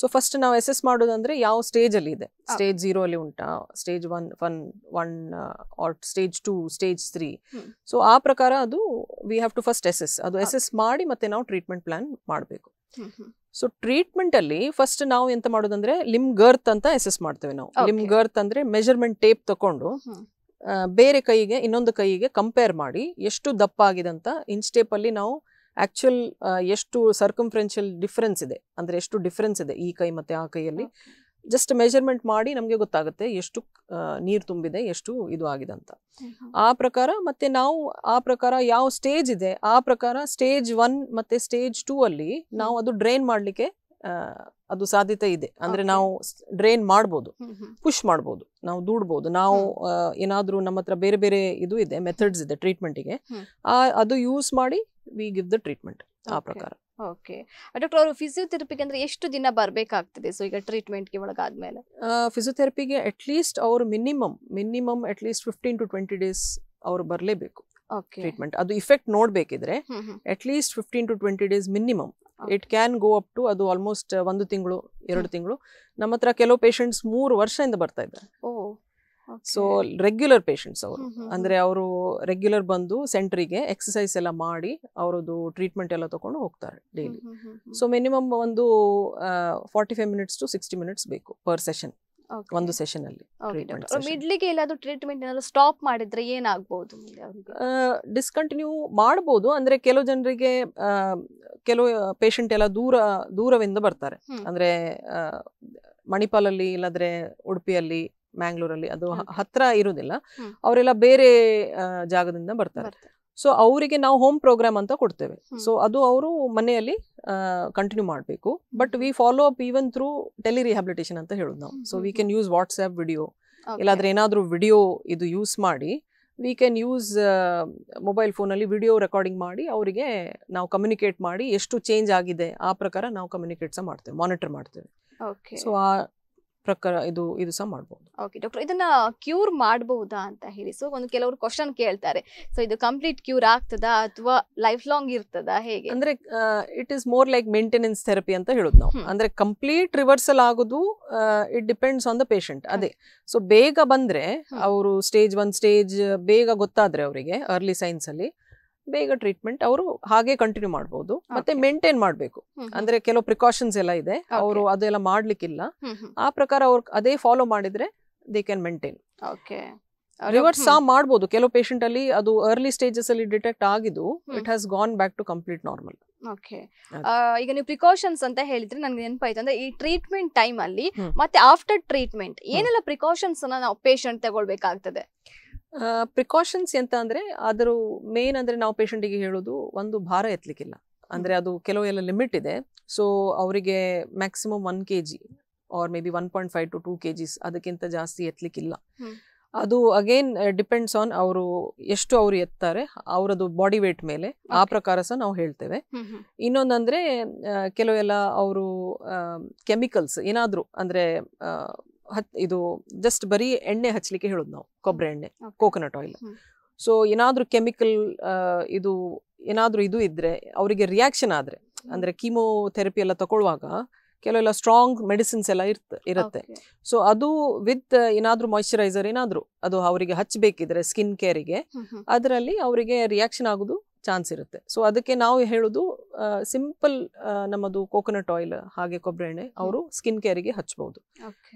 ಸೊ ಫಸ್ಟ್ ನಾವು ಎಸೆಸ್ ಮಾಡೋದಂದ್ರೆ ಯಾವ ಸ್ಟೇಜ್ ಅಲ್ಲಿ ಇದೆ ಸ್ಟೇಜ್ ಜೀರೋ ಅಲ್ಲಿ ಉಂಟಾ stage one one one or stage two stage three so ಆ ಪ್ರಕಾರ ಅದು we have to first assess ಅದು ಎಸೆಸ್ ಮಾಡಿ ಮತ್ತೆ ನಾವು ಟ್ರೀಟ್ಮೆಂಟ್ ಪ್ಲಾನ್ ಮಾಡಬೇಕು ಸೊ ಅಲ್ಲಿ ಫಸ್ಟ್ ನಾವು ಎಂತ ಮಾಡೋದಂದ್ರೆ ಲಿಮ್ ಗರ್ತ್ ಅಂತ ಎಸೆಸ್ ಮಾಡ್ತೇವೆ ನಾವು ಲಿಮ್ ಗರ್ತ್ ಅಂದ್ರೆ ಮೆಜರ್ಮೆಂಟ್ ಟೇಪ್ ತಕೊಂಡು ಬೇರೆ ಕೈಗೆ ಇನ್ನೊಂದು ಕೈಗೆ ಕಂಪೇರ್ ಮಾಡಿ ಎಷ್ಟು ದಪ್ಪ ಆಗಿದೆ ಅಂತ ಸ್ಟೇಪ್ ಅಲ್ಲಿ ನಾವು ಆಕ್ಚುಯಲ್ ಎಷ್ಟು ಸರ್ಕಂಫ್ರೆನ್ಷಿಯಲ್ ಡಿಫ್ರೆನ್ಸ್ ಇದೆ ಅಂದ್ರೆ ಎಷ್ಟು ಡಿಫ್ರೆನ್ಸ್ ಇದೆ ಈ ಕೈ ಮತ್ತೆ ಆ ಕೈಯಲ್ಲಿ ಜಸ್ಟ್ ಮೆಜರ್ಮೆಂಟ್ ಮಾಡಿ ನಮಗೆ ಗೊತ್ತಾಗುತ್ತೆ ಎಷ್ಟು ನೀರು ತುಂಬಿದೆ ಎಷ್ಟು ಇದು ಆಗಿದೆ ಅಂತ ಆ ಪ್ರಕಾರ ಮತ್ತೆ ನಾವು ಆ ಪ್ರಕಾರ ಯಾವ ಸ್ಟೇಜ್ ಇದೆ ಆ ಪ್ರಕಾರ ಸ್ಟೇಜ್ ಒನ್ ಮತ್ತೆ ಸ್ಟೇಜ್ ಟೂ ಅಲ್ಲಿ ನಾವು ಅದು ಡ್ರೈನ್ ಮಾಡಲಿಕ್ಕೆ ಅದು ಸಾಧ್ಯತೆ ಇದೆ ಅಂದ್ರೆ ನಾವು ಡ್ರೈನ್ ಮಾಡ್ಬೋದು ಪುಷ್ ಮಾಡ್ಬೋದು ನಾವು ದೂಡ್ಬೋದು ನಾವು ಏನಾದರೂ ನಮ್ಮ ಹತ್ರ ಬೇರೆ ಬೇರೆ ಇದು ಇದೆ ಮೆಥಡ್ಸ್ ಇದೆ ಟ್ರೀಟ್ಮೆಂಟಿಗೆ ಅದು ಯೂಸ್ ಮಾಡಿ ವಿ ಗಿವ್ ದ ಟ್ರೀಟ್ಮೆಂಟ್ ಆ ಪ್ರಕಾರ ಓಕೆ ಡಾಕ್ಟರ್ ಅವರು ಫಿಸಿಯೋಥೆರಪಿಗೆ ಅಂದ್ರೆ ಎಷ್ಟು ದಿನ ಬರಬೇಕಾಗ್ತದೆ ಸೊ ಈಗ ಟ್ರೀಟ್ಮೆಂಟ್ಗೆ ಒಳಗಾದ್ಮೇಲೆ ಫಿಸಿಯೋಥೆರಪಿಗೆ ಅಟ್ಲೀಸ್ಟ್ ಅವರು minimum minimum at least fifteen to twenty days ಅವ್ರು ಬರಲೇಬೇಕು ಟ್ರೀಟ್ಮೆಂಟ್ ಅದು ಇಫೆಕ್ಟ್ ನೋಡಬೇಕಿದ್ರೆ at least fifteen to twenty days minimum it can go up to ಅದು ಆಲ್ಮೋಸ್ಟ್ ಒಂದು ತಿಂಗಳು ಎರಡು ತಿಂಗಳು ನಮ್ಮ ಹತ್ರ ಕೆಲವು ಪೇಷಂಟ್ಸ್ ಮೂರು ವರ್ಷದಿಂದ ಬರ್ತಾ ಇದ್ದಾರೆ ಸೊ ರೆಗ್ಯುಲರ್ ಪೇಷಂಟ್ಸ್ ಅವರು ಅಂದ್ರೆ ಅವರು ರೆಗ್ಯುಲರ್ ಬಂದು ಸೆಂಟ್ರಿಗೆ ಎಕ್ಸಸೈಸ್ ಎಲ್ಲ ಮಾಡಿ ಅವರದು ಟ್ರೀಟ್ಮೆಂಟ್ ಎಲ್ಲ ತಗೊಂಡು ಹೋಗ್ತಾರೆ ಡೈಲಿ ಸೊ ಮಿನಿಮಮ್ ಒಂದು forty five minutes to sixty minutes ಬೇಕು ಪರ್ ಸೆಷನ್ ಒಂದು ಸೆಷನ್ ಅಲ್ಲಿ ಟ್ರೀಟ್ಮೆಂಟ್ ಸ್ಟಾಪ್ ಮಾಡಿದ್ರೆ ಏನಾಗಬಹುದು ಡಿಸ್ಕಂಟಿನ್ಯೂ ಮಾಡಬಹುದು ಅಂದ್ರೆ ಕೆಲವು ಜನರಿಗೆ ಕೆಲವು ಪೇಷಂಟ್ ಎಲ್ಲ ದೂರ ದೂರದಿಂದ ಬರ್ತಾರೆ ಅಂದ್ರೆ ಮಣಿಪಾಲಲ್ಲಿ ಇಲ್ಲಾದ್ರೆ ಉಡುಪಿಯಲ್ಲಿ ಮ್ಯಾಂಗ್ಳೂರಲ್ಲಿ ಅದು ಹತ್ರ ಇರುವುದಿಲ್ಲ ಅವರೆಲ್ಲ ಬೇರೆ ಜಾಗದಿಂದ ಬರ್ತಾರೆ ಸೊ ಅವರಿಗೆ ನಾವು ಹೋಮ್ ಪ್ರೋಗ್ರಾಮ್ ಅಂತ ಕೊಡ್ತೇವೆ ಸೊ ಅದು ಅವರು ಮನೆಯಲ್ಲಿ ಕಂಟಿನ್ಯೂ ಮಾಡಬೇಕು but we follow up even through tele rehabilitation ಅಂತ ಹೇಳೋದು ನಾವು so we can use WhatsApp video ಇಲ್ಲಾದ್ರೆ ಏನಾದರೂ ವಿಡಿಯೋ ಇದು ಯೂಸ್ ಮಾಡಿ ವಿ ಕ್ಯಾನ್ ಯೂಸ್ ಮೊಬೈಲ್ ಫೋನಲ್ಲಿ ವಿಡಿಯೋ ರೆಕಾರ್ಡಿಂಗ್ ಮಾಡಿ ಅವರಿಗೆ ನಾವು ಕಮ್ಯುನಿಕೇಟ್ ಮಾಡಿ ಎಷ್ಟು ಚೇಂಜ್ ಆಗಿದೆ ಆ ಪ್ರಕಾರ ನಾವು ಕಮ್ಯುನಿಕೇಟ್ ಮಾಡ್ತೇವೆ ಮಾನಿಟರ್ ಮಾಡ್ತೇವೆ ಸೊ ಆ ಪ್ರಕಾರ ಇದು ಇದು ಸಹ ಮಾಡಬಹುದು ಓಕೆ ಡಾಕ್ಟರ್ ಇದನ್ನ ಕ್ಯೂರ್ ಮಾಡಬಹುದಾ ಅಂತ ಹೇಳಿ ಸೊ ಒಂದು ಕೆಲವರು ಕ್ವಶನ್ ಕೇಳ್ತಾರೆ ಸೊ ಇದು ಕಂಪ್ಲೀಟ್ ಕ್ಯೂರ್ ಆಗ್ತದಾ ಅಥವಾ ಲೈಫ್ ಲಾಂಗ್ ಇರ್ತದಾ ಹೇಗೆ ಅಂದ್ರೆ it is more like maintenance therapy ಅಂತ ಹೇಳೋದು ನಾವು ಅಂದ್ರೆ ಕಂಪ್ಲೀಟ್ ರಿವರ್ಸಲ್ ಆಗೋದು it depends on the patient ಅದೇ ಸೊ ಬೇಗ ಬಂದ್ರೆ ಅವರು ಸ್ಟೇಜ್ ಒನ್ ಸ್ಟೇಜ್ ಬೇಗ ಗೊತ್ತಾದ್ರೆ ಅವರಿಗೆ ಅರ್ಲಿ ಸೈನ್ಸ್ ಅಲ್ಲಿ ಬೇಗ ಟ್ರೀಟ್ಮೆಂಟ್ ಅವರು ಹಾಗೆ ಕಂಟಿನ್ಯೂ ಮಾಡಬಹುದು ಮತ್ತೆ ಮೇಂಟೈನ್ ಮಾಡಬೇಕು ಅಂದ್ರೆ ಕೆಲವು ಪ್ರಿಕಾಷನ್ಸ್ ಎಲ್ಲ ಇದೆ ಅವರು ಅದೆಲ್ಲ ಮಾಡ್ಲಿಕ್ಕಿಲ್ಲ ಆ ಪ್ರಕಾರ ಅವ್ರು ಅದೇ ಫಾಲೋ ಮಾಡಿದ್ರೆ they can maintain okay reverse ಆ ಮಾಡಬಹುದು ಕೆಲವು ಪೇಷಂಟ್ ಅಲ್ಲಿ ಅದು ಅರ್ಲಿ ಸ್ಟೇಜಸ್ ಅಲ್ಲಿ ಡಿಟೆಕ್ಟ್ ಆಗಿದ್ದು it has gone back to complete normal okay ಈಗ ನೀವು ಪ್ರಿಕಾಷನ್ಸ್ ಅಂತ ಹೇಳಿದ್ರೆ ನನಗೆ ನೆನಪಾಯ್ತು ಅಂದ್ರೆ ಈ ಟ್ರೀಟ್ಮೆಂಟ್ ಟೈಮ್ ಅಲ್ಲಿ ಮತ್ತೆ ಆಫ್ಟರ್ ಟ್ರೀಟ್ಮೆಂಟ್ ಏನೆಲ್ಲ ಪ್ರಿಕಾಷನ್ಸ್ ನಾವು ಪೇಷಂಟ್ ತಗೊಳ್ಬೇಕಾಗ್ತದೆ ಪ್ರಿಕಾಷನ್ಸ್ ಎಂತ ಅಂದರೆ ಅದರ ಮೇನ್ ಅಂದರೆ ನಾವು ಪೇಷಂಟಿಗೆ ಹೇಳೋದು ಒಂದು ಭಾರ ಎತ್ತಲಿಕ್ಕಿಲ್ಲ ಅಂದರೆ ಅದು ಕೆಲವು ಎಲ್ಲ ಲಿಮಿಟ್ ಇದೆ ಸೊ ಅವರಿಗೆ maximum one K G or maybe one point five to two K Gs ಅದಕ್ಕಿಂತ ಜಾಸ್ತಿ ಎತ್ತಲಿಕ್ಕಿಲ್ಲ ಅದು ಅಗೇನ್ ಡಿಪೆಂಡ್ಸ್ ಆನ್ ಅವರು ಎಷ್ಟು ಅವರು ಎತ್ತಾರೆ ಅವರದು ಬಾಡಿ ವೇಟ್ ಮೇಲೆ ಆ ಪ್ರಕಾರ ಸಹ ನಾವು ಹೇಳ್ತೇವೆ ಇನ್ನೊಂದಂದ್ರೆ ಕೆಲವೆಲ್ಲ ಅವರು ಕೆಮಿಕಲ್ಸ್ ಏನಾದರೂ ಅಂದರೆ ಹತ್ ಇದು ಜಸ್ಟ್ ಬರೀ ಎಣ್ಣೆ ಹಚ್ಚಲಿಕ್ಕೆ ಹೇಳೋದು ನಾವು ಕೊಬ್ಬರಿ ಎಣ್ಣೆ ಕೋಕೋನಟ್ ಆಯಿಲ್ ಸೊ ಏನಾದರೂ ಕೆಮಿಕಲ್ ಇದು ಏನಾದರೂ ಇದು ಇದ್ರೆ ಅವರಿಗೆ ರಿಯಾಕ್ಷನ್ ಆದರೆ ಅಂದರೆ ಕೀಮೋಥೆರಪಿ ಎಲ್ಲ ತಗೊಳ್ಳುವಾಗ ಕೆಲವೆಲ್ಲ ಸ್ಟ್ರಾಂಗ್ ಮೆಡಿಸಿನ್ಸ್ ಎಲ್ಲ ಇರ್ತ ಇರುತ್ತೆ ಸೊ ಅದು ವಿತ್ ಏನಾದರೂ ಮಾಯಿಶ್ಚರೈಸರ್ ಏನಾದರೂ ಅದು ಅವರಿಗೆ ಹಚ್ಚಬೇಕಿದ್ರೆ ಸ್ಕಿನ್ ಕೇರಿಗೆ ಅದರಲ್ಲಿ ಅವರಿಗೆ ರಿಯಾಕ್ಷನ್ ಆಗೋದು ಚಾನ್ಸ್ ಇರುತ್ತೆ ಸೊ ಅದಕ್ಕೆ ನಾವು ಹೇಳೋದು ಸಿಂಪಲ್ ನಮ್ಮದು ಕೋಕೋನಟ್ ಆಯಿಲ್ ಹಾಗೆ ಕೊಬ್ಬರಿ ಎಣ್ಣೆ ಅವರು ಸ್ಕಿನ್ ಕೇರಿಗೆ ಹಚ್ಚಬಹುದು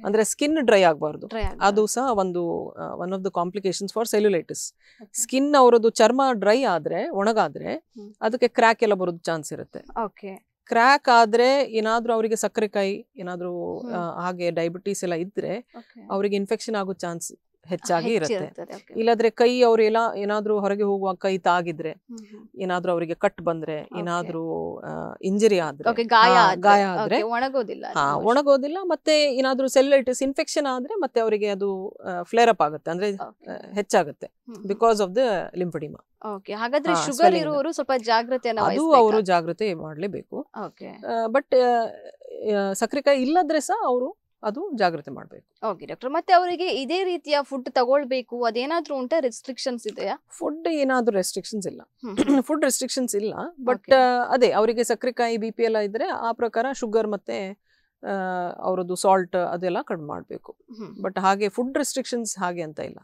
ಅಂದ್ರೆ ಸ್ಕಿನ್ ಡ್ರೈ ಆಗಬಾರ್ದು ಅದು ಸಹ ಒಂದು one of the complications for cellulitis skin ಅವರದು ಚರ್ಮ ಡ್ರೈ ಆದ್ರೆ ಒಣಗಾದ್ರೆ ಅದಕ್ಕೆ ಕ್ರ್ಯಾಕ್ ಎಲ್ಲ ಬರೋದು ಚಾನ್ಸ್ ಇರುತ್ತೆ ಕ್ರ್ಯಾಕ್ ಆದ್ರೆ ಏನಾದ್ರೂ ಅವರಿಗೆ ಸಕ್ಕರೆ ಕಾಯಿ ಏನಾದ್ರೂ ಹಾಗೆ ಡಯಾಬಿಟೀಸ್ ಎಲ್ಲ ಇದ್ರೆ ಅವರಿಗೆ ಇನ್ಫೆಕ್ಷನ್ ಆಗೋ ಚಾನ್ಸ್ ಹೆಚ್ಚಾಗಿ ಇರುತ್ತೆ ಇಲ್ಲಾದ್ರೆ ಕೈ ಅವ್ರೆಲ್ಲ ಏನಾದ್ರೂ ಹೊರಗೆ ಹೋಗುವ ಕೈ ತಾಗಿದ್ರೆ ಏನಾದ್ರೂ ಅವರಿಗೆ ಕಟ್ ಬಂದ್ರೆ ಏನಾದ್ರೂ ಇಂಜರಿ ಆದ್ರೆ ಗಾಯ ಆದ್ರೆ ಒಣಗೋದಿಲ್ಲ ಹಾ ಒಣಗೋದಿಲ್ಲ ಮತ್ತೆ ಏನಾದ್ರೂ ಸೆಲ್ಯುಲೈಟಿಸ್ ಇನ್ಫೆಕ್ಷನ್ ಆದ್ರೆ ಮತ್ತೆ ಅವರಿಗೆ ಅದು ಫ್ಲೇರ್ ಅಪ್ ಆಗುತ್ತೆ ಅಂದ್ರೆ ಹೆಚ್ಚಾಗುತ್ತೆ because of the lymphoedema okay ಹಾಗಾದ್ರೆ ಶುಗರ್ ಸ್ವಲ್ಪ ಅದು ಅವರು ಜಾಗೃತಿ ಮಾಡಲೇಬೇಕು ಬಟ್ ಸಕ್ಕರೆ ಕಾಯಿ ಇಲ್ಲದ್ರೆ ಸಹ ಅವರು ಅದು ಜಾಗೃತಿ ಮಾಡಬೇಕು ಓಕೆ ಡಾಕ್ಟರ್ ಮತ್ತೆ ಅವರಿಗೆ ಇದೇ ರೀತಿಯ ಫುಡ್ ತಗೊಳ್ಬೇಕು ಅದೇನಾದ್ರೂ ಉಂಟಾ ರೆಸ್ಟ್ರಿಕ್ಷನ್ಸ್ ಇದೆಯಾ ಫುಡ್ ಏನಾದ್ರೂ ರೆಸ್ಟ್ರಿಕ್ಷನ್ಸ್ ಇಲ್ಲ ಫುಡ್ ರೆಸ್ಟ್ರಿಕ್ಷನ್ಸ್ ಇಲ್ಲ ಬಟ್ ಅದೇ ಅವರಿಗೆ ಸಕ್ಕರೆಕಾಯಿ ಬಿ ಪಿ ಎಲ್ಲ ಇದ್ರೆ ಆ ಪ್ರಕಾರ ಶುಗರ್ ಮತ್ತೆ ಅವರದ್ದು ಸಾಲ್ಟ್ ಅದೆಲ್ಲ ಕಡಿಮೆ ಮಾಡಬೇಕು ಬಟ್ ಹಾಗೆ ಫುಡ್ ರೆಸ್ಟ್ರಿಕ್ಷನ್ಸ್ ಹಾಗೆ ಅಂತ ಇಲ್ಲ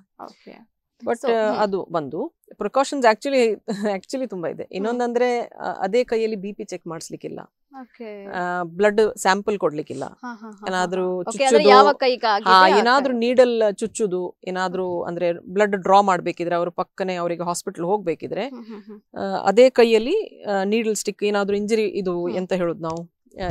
ಬಟ್ ಅದು ಬಂದು ಪ್ರಿಕಾಷನ್ಸ್ ಆಕ್ಚುಲಿ ಆಕ್ಚುಲಿ ತುಂಬಾ ಇದೆ ಇನ್ನೊಂದಂದ್ರೆ ಅದೇ ಕೈಯಲ್ಲಿ ಬಿ ಪಿ ಚೆಕ್ ಮಾಡಿಸ್ಲಿಕ್ಕಿಲ್ಲ ಬ್ಲಡ್ ಸ್ಯಾಂಪಲ್ ಕೊಡ್ಲಿಕ್ಕಿಲ್ಲ ಏನಾದ್ರೂ ಏನಾದ್ರೂ ನೀಡಲ್ ಚುಚ್ಚುದು ಏನಾದ್ರೂ ಅಂದ್ರೆ ಬ್ಲಡ್ ಡ್ರಾ ಮಾಡ್ಬೇಕಿದ್ರೆ ಅವ್ರ ಪಕ್ಕನೆ ಅವರಿಗೆ ಹಾಸ್ಪಿಟಲ್ ಹೋಗ್ಬೇಕಿದ್ರೆ ಅದೇ ಕೈಯಲ್ಲಿ ನೀಡಲ್ ಸ್ಟಿಕ್ ಏನಾದ್ರೂ ಇಂಜರಿ ಇದು ಎಂತ ಹೇಳುದು ನಾವು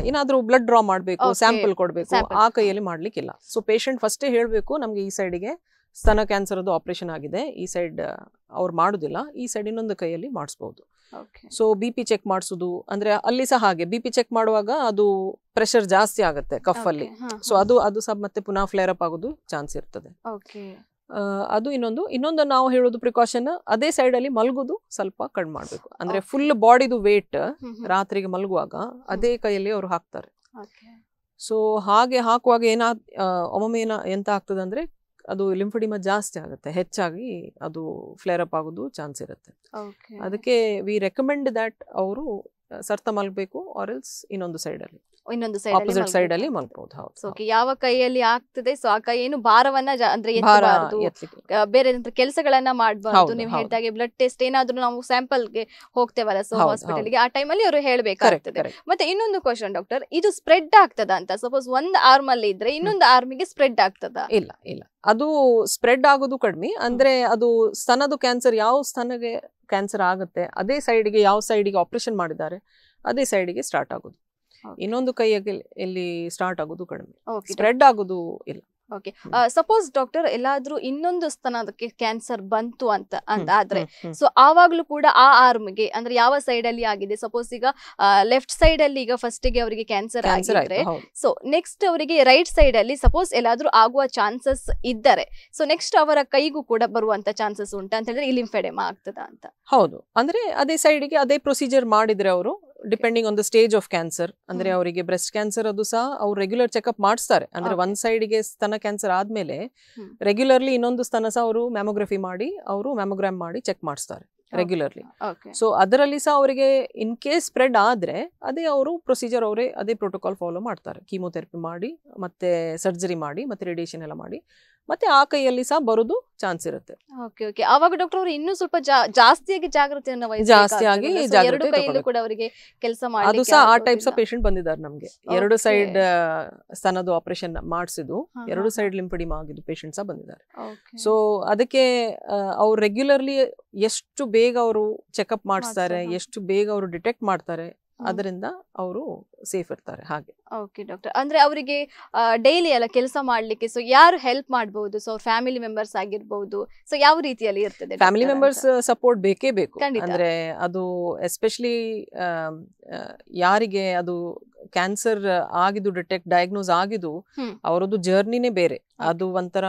ಏನಾದ್ರೂ ಬ್ಲಡ್ ಡ್ರಾ ಮಾಡ್ಬೇಕು ಸ್ಯಾಂಪಲ್ ಕೊಡ್ಬೇಕು ಆ ಕೈಯಲ್ಲಿ ಮಾಡ್ಲಿಕ್ಕಿಲ್ಲ ಸೊ ಪೇಷಂಟ್ ಫಸ್ಟೇ ಹೇಳ್ಬೇಕು ನಮ್ಗೆ ಈ ಸೈಡಿಗೆ ಸ್ತನ ಕ್ಯಾನ್ಸರ್ ಆಪರೇಷನ್ ಆಗಿದೆ ಈ ಸೈಡ್ ಅವ್ರು ಮಾಡುದಿಲ್ಲ ಈ ಸೈಡ್ ಇನ್ನೊಂದು ಕೈಯಲ್ಲಿ ಮಾಡಿಸ್ಬಹುದು ಸೊ ಬಿ ಪಿ ಚೆಕ್ ಮಾಡಿಸೋದು ಅಂದ್ರೆ ಅಲ್ಲಿ ಸಹ ಹಾಗೆ ಬಿ ಪಿ ಚೆಕ್ ಮಾಡುವಾಗ ಅದು ಪ್ರೆಷರ್ ಜಾಸ್ತಿ ಆಗುತ್ತೆ ಕಫ್ ಅಲ್ಲಿ ಸೊ ಅದು ಅದು ಸಹ ಮತ್ತೆ ಪುನಃ ಫ್ಲೇರ್ ಅಪ್ ಆಗೋದು ಚಾನ್ಸ್ ಇರ್ತದೆ ಅದು ಇನ್ನೊಂದು ಇನ್ನೊಂದು ನಾವು ಹೇಳೋದು ಪ್ರಿಕಾಷನ್ ಅದೇ ಸೈಡ್ ಅಲ್ಲಿ ಮಲಗೋದು ಸ್ವಲ್ಪ ಕಡಿಮೆ ಮಾಡಬೇಕು ಅಂದ್ರೆ ಫುಲ್ ಬಾಡಿದು ವೇಟ್ ರಾತ್ರಿಗೆ ಮಲಗುವಾಗ ಅದೇ ಕೈಯಲ್ಲಿ ಅವರು ಹಾಕ್ತಾರೆ ಸೊ ಹಾಗೆ ಹಾಕುವಾಗ ಏನ ಒಮ್ಮೊಮ್ಮೆ ಏನ ಎಂತ ಆಗ್ತದೆ ಅಂದ್ರೆ ಅದು ಲಿಂಫಡಿಮ ಜಾಸ್ತಿ ಆಗುತ್ತೆ ಹೆಚ್ಚಾಗಿ ಅದು ಫ್ಲೇರ್ ಅಪ್ ಆಗೋದು ಚಾನ್ಸ್ ಇರುತ್ತೆ ಅದಕ್ಕೆ ವಿ ರೆಕಮೆಂಡ್ ದಟ್ ಅವರು ಸರ್ತ ಮಲಗಬೇಕು ಆರ್ ಎಲ್ಸ್ ಇನ್ನೊಂದು ಸೈಡಲ್ಲಿ ಇನ್ನೊಂದು ಸೈಡ್ ಆಪೋಸಿಟ್ ಸೈಡ್ ಅಲ್ಲಿ ಓಕೆ ಯಾವ ಕೈಯಲ್ಲಿ ಆಗ್ತದೆ ಸೊ ಆ ಕೈ ಏನು ಭಾರವನ್ನ ಅಂದ್ರೆ ಎತ್ತಬಾರದು ಬೇರೆ ಕೆಲಸಗಳನ್ನ ಮಾಡಬಹುದು ನೀವು ಹೇಳಿದಾಗೆ ಬ್ಲಡ್ ಟೆಸ್ಟ್ ಏನಾದ್ರೂ ನಾವು ಸ್ಯಾಂಪಲ್ ಗೆ ಹೋಗ್ತೇವಲ್ಲ ಸೊ ಹಾಸ್ಪಿಟಲ್ ಗೆ ಆ ಟೈಮ್ ಅಲ್ಲಿ ಅವರು ಹೇಳ್ಬೇಕಾಗ್ತದೆ ಮತ್ತೆ ಇನ್ನೊಂದು ಕ್ವಶನ್ ಡಾಕ್ಟರ್ ಇದು ಸ್ಪ್ರೆಡ್ ಆಗ್ತದ ಅಂತ ಸಪೋಸ್ ಒಂದ್ ಆರ್ಮ್ ಅಲ್ಲಿ ಇದ್ರೆ ಇನ್ನೊಂದು ಆರ್ಮಿಗೆ ಸ್ಪ್ರೆಡ್ ಆಗ್ತದ ಇಲ್ಲ ಇಲ್ಲ ಅದು ಸ್ಪ್ರೆಡ್ ಆಗೋದು ಕಡಿಮೆ ಅಂದ್ರೆ ಅದು ಸ್ತನದು ಕ್ಯಾನ್ಸರ್ ಯಾವ ಸ್ತನಗೆ ಕ್ಯಾನ್ಸರ್ ಆಗುತ್ತೆ ಅದೇ ಸೈಡ್ಗೆ ಯಾವ ಸೈಡ್ಗೆ ಆಪರೇಷನ್ ಮಾಡಿದ್ದಾರೆ ಅದೇ ಸೈಡ್ಗೆ ಸ್ಟಾರ್ಟ್ ಆಗೋದು ಇನ್ನೊಂದು ಕೈಯಲ್ಲಿ ಸ್ಟಾರ್ಟ್ ಆಗೋದು ಕಡಿಮೆ ಸ್ಪ್ರೆಡ್ ಆಗೋದು ಇಲ್ಲ ಓಕೆ ಸಪೋಸ್ ಡಾಕ್ಟರ್ ಎಲ್ಲಾದ್ರೂ ಇನ್ನೊಂದು ಸ್ತನಕ್ಕೆ ಕ್ಯಾನ್ಸರ್ ಬಂತು ಅಂತ ಅಂತ ಆದ್ರೆ ಸೊ ಆವಾಗ್ಲೂ ಕೂಡ ಆ ಆರ್ಮ್ಗೆ ಅಂದ್ರೆ ಯಾವ ಸೈಡ್ ಅಲ್ಲಿ ಆಗಿದೆ ಸಪೋಸ್ ಈಗ ಲೆಫ್ಟ್ uh, ಸೈಡ್ ಅಲ್ಲಿ ಈಗ ಫಸ್ಟ್ ಗೆ ಅವರಿಗೆ ಕ್ಯಾನ್ಸರ್ ಆಗಿದ್ರೆ ಸೊ ನೆಕ್ಸ್ಟ್ ಅವರಿಗೆ ರೈಟ್ ಸೈಡ್ ಅಲ್ಲಿ ಸಪೋಸ್ ಎಲ್ಲಾದ್ರೂ ಆಗುವ ಚಾನ್ಸಸ್ ಇದ್ದರೆ ಸೊ ನೆಕ್ಸ್ಟ್ ಅವರ ಕೈಗೂ ಕೂಡ ಬರುವಂತ ಚಾನ್ಸಸ್ ಉಂಟು ಅಂತ ಹೇಳಿದ್ರೆ ಫೆಡೆಮಾ ಆಗ್ತದ ಅಂತ ಹೌದು ಅಂದ್ರೆ ಅದೇ ಗೆ ಅದೇ ಪ್ರೊಸೀಜರ್ ಮಾಡಿದ್ರೆ ಅವರು depending on the stage of cancer ಅಂದ್ರೆ ಅವರಿಗೆ ಬ್ರೆಸ್ಟ್ ಕ್ಯಾನ್ಸರ್ ಅದು ಸಹ ಅವ್ರು ರೆಗ್ಯುಲರ್ ಚೆಕ್ಅಪ್ ಮಾಡಿಸ್ತಾರೆ ಅಂದ್ರೆ ಒಂದ್ ಸೈಡ್ಗೆ ಸ್ತನ ಕ್ಯಾನ್ಸರ್ ಆದ್ಮೇಲೆ ರೆಗ್ಯುಲರ್ಲಿ ಇನ್ನೊಂದು ಸ್ತನ ಸಹ ಅವರು ಮ್ಯಾಮೋಗ್ರಫಿ ಮಾಡಿ ಅವರು ಮ್ಯಾಮೋಗ್ರಾಮ್ ಮಾಡಿ ಚೆಕ್ ಮಾಡಿಸ್ತಾರೆ ರೆಗ್ಯುಲರ್ಲಿ ಸೊ ಅದರಲ್ಲಿ ಸಹ ಅವರಿಗೆ ಇನ್ ಕೇಸ್ ಸ್ಪ್ರೆಡ್ ಆದ್ರೆ ಅದೇ ಅವರು ಪ್ರೊಸೀಜರ್ ಅವರೇ ಅದೇ ಪ್ರೋಟೋಕಾಲ್ ಫಾಲೋ ಮಾಡ್ತಾರೆ ಕೀಮೋಥೆರಪಿ ಮಾಡಿ ಮತ್ತೆ ಸರ್ಜರಿ ಮಾಡಿ ಮತ್ತೆ ರೇಡಿಯೇಷನ್ ಎಲ್ಲ ಮಾಡಿ ಮತ್ತೆ ಆ ಕೈಯಲ್ಲಿ ಸಹ ಬರೋದು ಚಾನ್ಸ್ ಇರುತ್ತೆ ಓಕೆ ಓಕೆ ಅವಾಗ ಡಾಕ್ಟರ್ ಅವರು ಇನ್ನೂ ಸ್ವಲ್ಪ ಜಾಸ್ತಿಯಾಗಿ ಜಾಗೃತಿಯನ್ನು ಜಾಸ್ತಿಯಾಗಿ ಕೂಡ ಅವರಿಗೆ ಕೆಲಸ ಮಾಡಿ ಅದು ಸಹ ಆ ಟೈಪ್ಸ್ ಆಫ್ ಪೇಷಂಟ್ ಬಂದಿದ್ದಾರೆ ನಮಗೆ ಎರಡು ಸೈಡ್ ಸ್ತನದ ಆಪರೇಷನ್ ಮಾಡಿಸಿದ್ದು ಎರಡು ಸೈಡ್ ಲಿಂಪಡಿಮ ಆಗಿದ್ದು ಪೇಷಂಟ್ ಸಹ ಬಂದಿದ್ದಾರೆ ಸೊ ಅದಕ್ಕೆ ಅವ್ರು ರೆಗ್ಯುಲರ್ಲಿ ಎಷ್ಟು ಬೇಗ ಅವರು ಚೆಕಪ್ ಮಾಡಿಸ್ತಾರೆ ಎಷ್ಟು ಬೇಗ ಅವರು ಡಿಟೆಕ್ಟ್ ಮಾಡ್ತಾರೆ ಅದರಿಂದ ಅವರು ಸೇಫ್ ಇರ್ತಾರೆ ಹಾಗೆ ಓಕೆ ಡಾಕ್ಟರ್ ಅಂದ್ರೆ ಅವರಿಗೆ ಡೈಲಿ ಎಲ್ಲ ಕೆಲಸ ಮಾಡ್ಲಿಕ್ಕೆ ಸೊ ಯಾರು ಹೆಲ್ಪ್ ಮಾಡಬಹುದು ಸೊ ಅವ್ರ ಫ್ಯಾಮಿಲಿ ಮೆಂಬರ್ಸ್ ಆಗಿರ್ಬಹುದು ಸೊ ಯಾವ ರೀತಿಯಲ್ಲಿ ಇರ್ತದೆ ಫ್ಯಾಮಿಲಿ ಮೆಂಬರ್ಸ್ ಸಪೋರ್ಟ್ ಬೇಕೇ ಬೇಕು ಅಂದ್ರೆ ಅದು ಎಸ್ಪೆಷಲಿ ಯಾರಿಗೆ ಅದು ಕ್ಯಾನ್ಸರ್ ಆಗಿದ್ದು ಡಿಟೆಕ್ಟ್ ಡಯಾಗ್ನೋಸ್ ಆಗಿದ್ದು ಅವರದ್ದು ಜರ್ನಿನೇ ಬೇರೆ ಅದು ಒಂಥರ